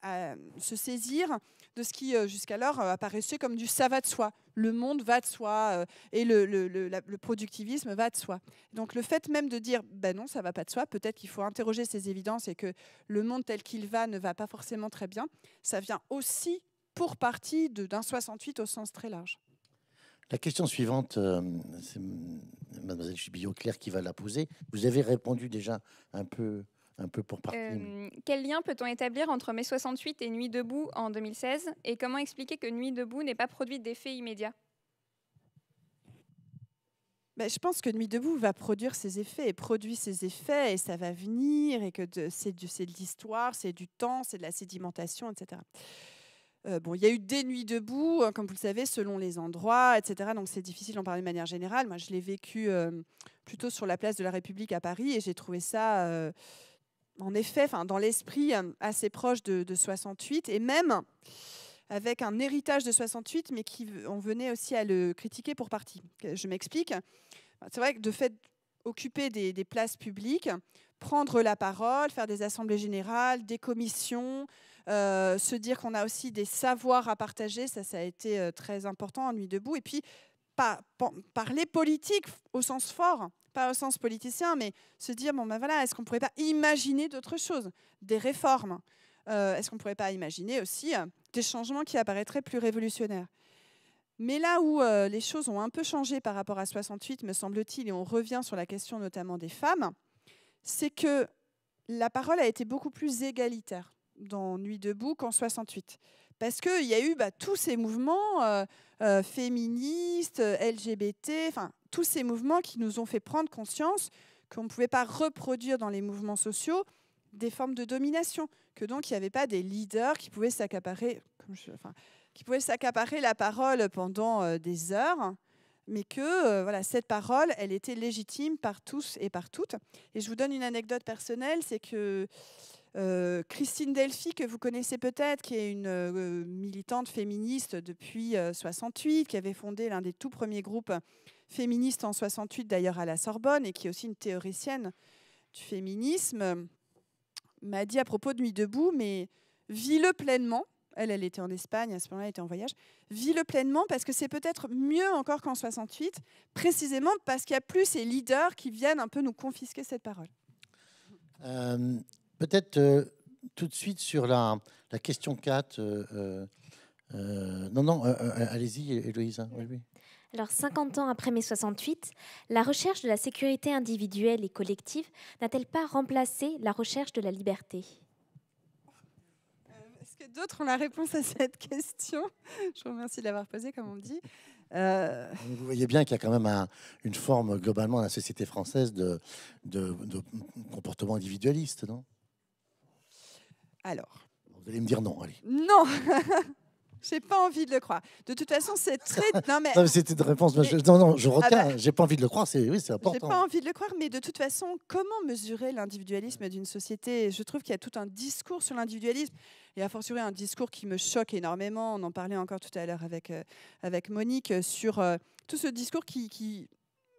à, se saisir de ce qui, euh, jusqu'alors, euh, apparaissait comme du ça va de soi. Le monde va de soi euh, et le, productivisme va de soi. Donc le fait même de dire, ben non, ça va pas de soi, peut-être qu'il faut interroger ces évidences et que le monde tel qu'il va ne va pas forcément très bien, ça vient aussi pour partie d'un 68 au sens très large. La question suivante, c'est Mademoiselle Chibillot-Claire qui va la poser. Vous avez répondu déjà un peu un peu pour euh, quel lien peut-on établir entre mai 68 et Nuit debout en 2016 Et comment expliquer que Nuit debout n'est pas produit d'effets immédiats ben, je pense que Nuit debout va produire ses effets et produit ses effets et ça va venir et que c'est de l'histoire, c'est du temps, c'est de la sédimentation, etc. Euh, bon, il y a eu des nuits debout, hein, comme vous le savez, selon les endroits, etc. Donc c'est difficile d'en parler de manière générale. Moi, je l'ai vécu euh, plutôt sur la place de la République à Paris et j'ai trouvé ça en effet, dans l'esprit euh, assez proche de, 68, et même avec un héritage de 68, mais qui, on venait aussi à le critiquer pour partie. Je m'explique. C'est vrai que de fait occuper des, places publiques, prendre la parole, faire des assemblées générales, des commissions, euh, se dire qu'on a aussi des savoirs à partager, ça, ça a été euh, très important en Nuit debout, et puis parler politique au sens fort, pas au sens politicien, mais se dire bon ben voilà, est-ce qu'on ne pourrait pas imaginer d'autres choses, des réformes euh, Est-ce qu'on ne pourrait pas imaginer aussi euh, des changements qui apparaîtraient plus révolutionnaires mais là où euh, les choses ont un peu changé par rapport à 68, me semble-t-il, et on revient sur la question notamment des femmes, c'est que la parole a été beaucoup plus égalitaire dans Nuit debout qu'en 68 parce qu'il y a eu bah, tous ces mouvements euh, euh, féministes, LGBT, enfin, tous ces mouvements qui nous ont fait prendre conscience qu'on ne pouvait pas reproduire dans les mouvements sociaux des formes de domination, que donc il n'y avait pas des leaders qui pouvaient s'accaparer, enfin, qui s'accaparer la parole pendant euh, des heures, mais que voilà cette parole, elle était légitime par tous et par toutes. Et je vous donne une anecdote personnelle, c'est que euh, Christine Delphi, que vous connaissez peut-être, qui est une euh, militante féministe depuis 68, euh, qui avait fondé l'un des tout premiers groupes féministes en 68, d'ailleurs à la Sorbonne, et qui est aussi une théoricienne du féminisme, m'a dit à propos de Nuit debout, mais vis-le pleinement. Elle, elle était en Espagne, à ce moment-là, elle était en voyage. Vis-le pleinement parce que c'est peut-être mieux encore qu'en 68, précisément parce qu'il y a plus ces leaders qui viennent un peu nous confisquer cette parole. Euh, Peut-être euh, tout de suite sur la, la question 4. Euh, euh, non, non, allez-y, Héloïse. Hein, Alors, 50 ans après mai 68, la recherche de la sécurité individuelle et collective n'a-t-elle pas remplacé la recherche de la liberté Est-ce que d'autres ont la réponse à cette question Je vous remercie de l'avoir posée, comme on dit. Vous voyez bien qu'il y a quand même une forme globalement dans la société française de, de, de comportement individualiste, non alors. Vous allez me dire non, allez. Non J'ai pas envie de le croire. De toute façon, c'est très. Non, mais. C'était une réponse. Non, non, je ah retiens. Bah. J'ai pas envie de le croire. C'est oui, important. J'ai pas envie de le croire, mais de toute façon, comment mesurer l'individualisme d'une société Je trouve qu'il y a tout un discours sur l'individualisme et a fortiori un discours qui me choque énormément. On en parlait encore tout à l'heure avec euh, avec Monique euh, sur euh, tout ce discours qui, qui...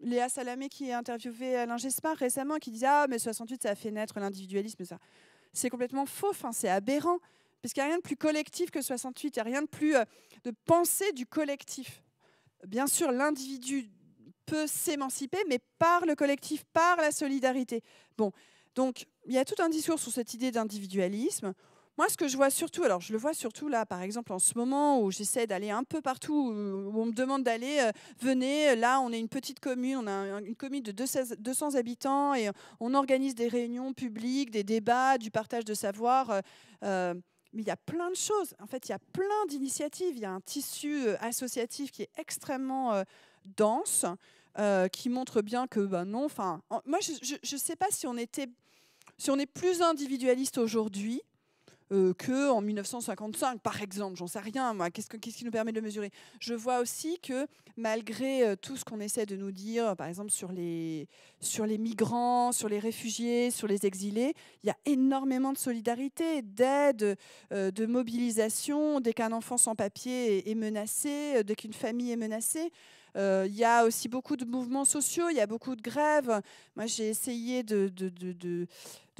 Léa Salamé qui a interviewé Alain Gespard récemment qui disait Ah, mais 68, ça a fait naître l'individualisme. Ça c'est complètement faux, c'est aberrant. Parce qu'il n'y a rien de plus collectif que 68, il n'y a rien de plus euh, de pensée du collectif. Bien sûr, l'individu peut s'émanciper, mais par le collectif, par la solidarité. Bon, donc il y a tout un discours sur cette idée d'individualisme. Moi, ce que je vois surtout, alors je le vois surtout là, par exemple, en ce moment où j'essaie d'aller un peu partout, où on me demande d'aller, euh, venez, là, on est une petite commune, on a une commune de 200 habitants et euh, on organise des réunions publiques, des débats, du partage de savoir. Euh, mais il y a plein de choses. En fait, il y a plein d'initiatives. Il y a un tissu associatif qui est extrêmement dense, qui montre bien que, ben non, enfin, moi, je ne sais pas si on était, si on est plus individualiste aujourd'hui. Euh, que en 1955, par exemple. J'en sais rien, moi. Qu'est-ce, qui nous permet de mesurer Je vois aussi que malgré euh, tout ce qu'on essaie de nous dire, par exemple sur les, migrants, sur les réfugiés, sur les exilés, il y a énormément de solidarité, d'aide, euh, de mobilisation. Dès qu'un enfant sans papier est, menacé, dès qu'une famille est menacée, il y a aussi beaucoup de mouvements sociaux, il y a beaucoup de grèves. Moi, j'ai essayé de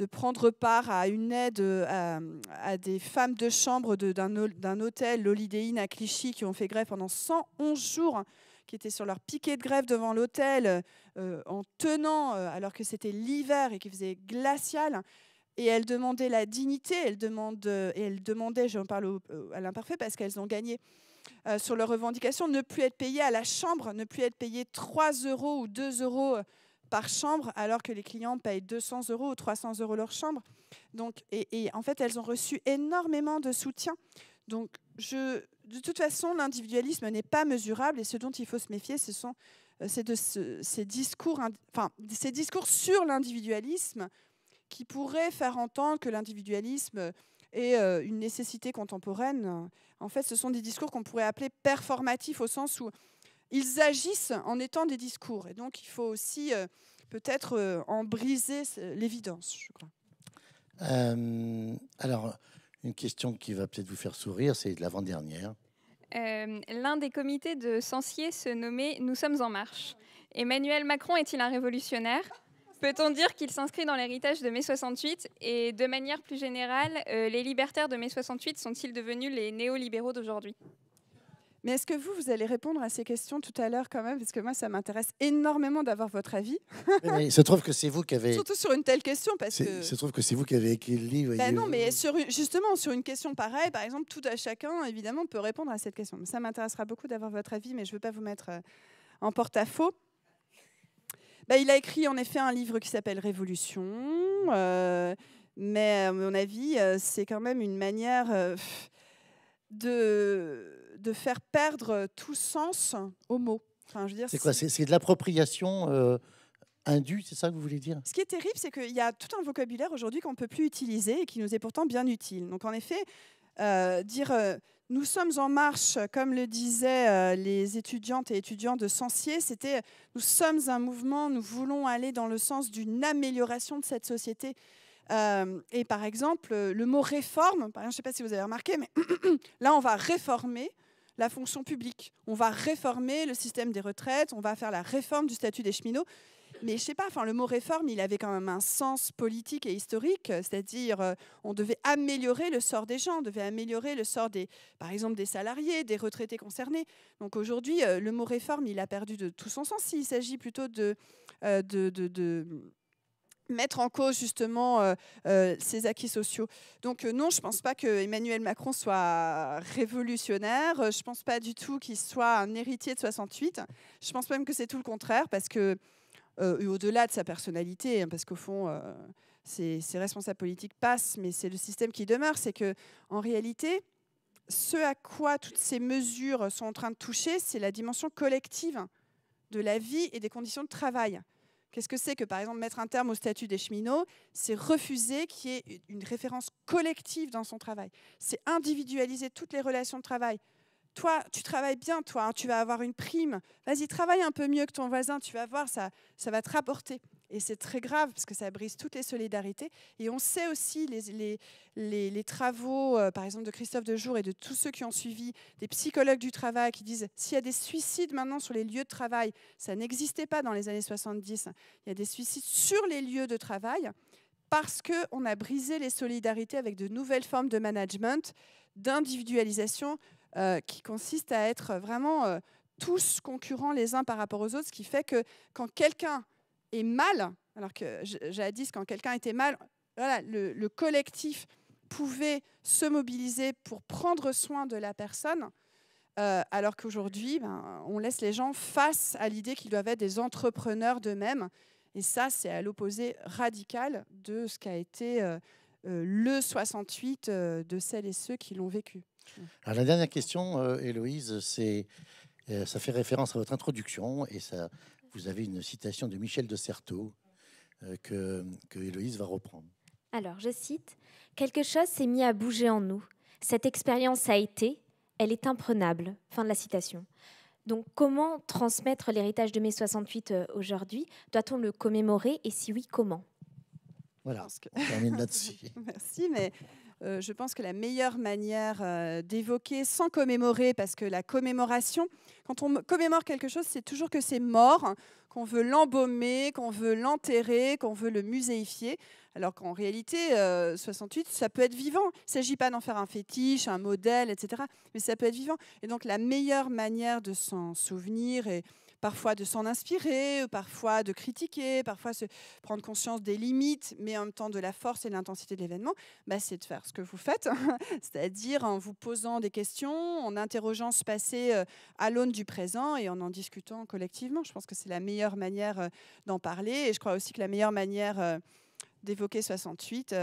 de prendre part à une aide euh, à, des femmes de chambre d'un hôtel, l'Olydéine à Clichy, qui ont fait grève pendant 111 jours, qui étaient sur leur piquet de grève devant l'hôtel, euh, en tenant, euh, alors que c'était l'hiver et qu'il faisait glacial. Et elles demandaient la dignité, elles demandaient, et elles demandaient, j'en parle à l'imparfait, parce qu'elles ont gagné sur leurs revendications, ne plus être payées à la chambre, ne plus être payées 3 euros ou 2 euros par chambre, alors que les clients payent 200 euros ou 300 euros leur chambre. Donc, et, en fait, elles ont reçu énormément de soutien. Donc, je, de toute façon, l'individualisme n'est pas mesurable et ce dont il faut se méfier, ce sont euh, ces, de ces discours, enfin, ces discours sur l'individualisme qui pourraient faire entendre que l'individualisme est euh, une nécessité contemporaine. En fait, ce sont des discours qu'on pourrait appeler performatifs au sens où ils agissent en étant des discours. Et donc, il faut aussi euh, peut-être euh, en briser l'évidence, je crois. Euh, alors, une question qui va peut-être vous faire sourire, c'est de l'avant-dernière. L'un des comités de Censier se nommait Nous sommes en marche. Emmanuel Macron est-il un révolutionnaire Peut-on dire qu'il s'inscrit dans l'héritage de mai 68 Et de manière plus générale, les libertaires de mai 68 sont-ils devenus les néolibéraux d'aujourd'hui mais est-ce que vous, vous allez répondre à ces questions tout à l'heure quand même Parce que moi, ça m'intéresse énormément d'avoir votre avis. il se trouve que c'est vous qui avez... Surtout sur une telle question, parce que... Il se trouve que c'est vous qui avez écrit le livre. Ben non, mais justement, sur une question pareille, par exemple, tout à chacun, évidemment, peut répondre à cette question. Ça m'intéressera beaucoup d'avoir votre avis, mais je ne veux pas vous mettre euh, en porte-à-faux. Ben, il a écrit en effet un livre qui s'appelle Révolution. Euh, mais à mon avis, euh, c'est quand même une manière de de faire perdre tout sens aux mots. c'est quoi C'est de l'appropriation euh, indue, c'est ça que vous voulez dire Ce qui est terrible, c'est qu'il y a tout un vocabulaire aujourd'hui qu'on ne peut plus utiliser et qui nous est pourtant bien utile. Donc en effet, euh, dire euh, nous sommes en marche, comme le disaient euh, les étudiantes et étudiants de Sancier, c'était nous sommes un mouvement, nous voulons aller dans le sens d'une amélioration de cette société. et par exemple, le mot réforme, je ne sais pas si vous avez remarqué, mais là, on va réformer la fonction publique. On va réformer le système des retraites, on va faire la réforme du statut des cheminots. Mais je sais pas, enfin, le mot réforme, il avait quand même un sens politique et historique, c'est-à-dire euh, on devait améliorer le sort des gens, on devait améliorer le sort des, par exemple, des salariés, des retraités concernés. Donc aujourd'hui, euh, le mot réforme, il a perdu de tout son sens. Il s'agit plutôt de, euh, de, de mettre en cause justement euh, euh, ces acquis sociaux. Donc euh, non, je ne pense pas que Emmanuel Macron soit révolutionnaire, je ne pense pas du tout qu'il soit un héritier de 68, je pense même que c'est tout le contraire, parce que au-delà de sa personnalité, hein, parce qu'au fond, ses, responsables politiques passent, mais c'est le système qui demeure, c'est que en réalité, ce à quoi toutes ces mesures sont en train de toucher, c'est la dimension collective de la vie et des conditions de travail. Qu'est-ce que c'est que, par exemple, mettre un terme au statut des cheminots C'est refuser qu'il y ait une référence collective dans son travail. C'est individualiser toutes les relations de travail toi, tu travailles bien, toi, hein, tu vas avoir une prime. Vas-y, travaille un peu mieux que ton voisin, tu vas voir, ça, ça va te rapporter. Et c'est très grave parce que ça brise toutes les solidarités. Et on sait aussi les, les, les, travaux, euh, par exemple, de Christophe Dejour et de tous ceux qui ont suivi, des psychologues du travail qui disent s'il y a des suicides maintenant sur les lieux de travail, ça n'existait pas dans les années 70, il y a des suicides sur les lieux de travail parce qu'on a brisé les solidarités avec de nouvelles formes de management, d'individualisation, euh, qui consiste à être vraiment euh, tous concurrents les uns par rapport aux autres, ce qui fait que quand quelqu'un est mal, alors que jadis, quand quelqu'un était mal, voilà, le, collectif pouvait se mobiliser pour prendre soin de la personne, euh, alors qu'aujourd'hui, ben, on laisse les gens face à l'idée qu'ils doivent être des entrepreneurs d'eux-mêmes. Et ça, c'est à l'opposé radical de ce qu'a été le 68 de celles et ceux qui l'ont vécu. Alors, la dernière question, euh, Héloïse, euh, ça fait référence à votre introduction et ça, vous avez une citation de Michel de Certeau euh, que, que Héloïse va reprendre. Alors, je cite Quelque chose s'est mis à bouger en nous. Cette expérience a été, elle est imprenable. Fin de la citation. Donc, comment transmettre l'héritage de mai 68 aujourd'hui Doit-on le commémorer Et si oui, comment voilà, on termine là-dessus. Merci, mais euh, je pense que la meilleure manière euh, d'évoquer sans commémorer, parce que la commémoration, quand on commémore quelque chose, c'est toujours que c'est mort, qu'on veut l'embaumer, qu'on veut l'enterrer, qu'on veut le muséifier. Alors qu'en réalité, 68, euh, ça peut être vivant. Il ne s'agit pas d'en faire un fétiche, un modèle, etc. Mais ça peut être vivant. Et donc la meilleure manière de s'en souvenir et, parfois de s'en inspirer, euh, parfois de critiquer, parfois se prendre conscience des limites, mais en même temps de la force et de l'intensité de l'événement, bah, c'est de faire ce que vous faites, c'est-à-dire en vous posant des questions, en interrogeant ce passé euh, à l'aune du présent et en en discutant collectivement. Je pense que c'est la meilleure manière euh, d'en parler et je crois aussi que la meilleure manière d'évoquer 68,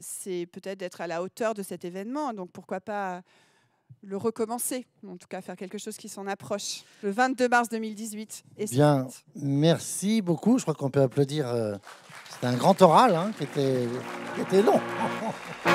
c'est peut-être d'être à la hauteur de cet événement. Donc pourquoi pas le recommencer, en tout cas faire quelque chose qui s'en approche. Le 22 mars 2018. Et Bien, merci beaucoup. Je crois qu'on peut applaudir. Euh, C'était un grand oral hein, qui, était, qui était long.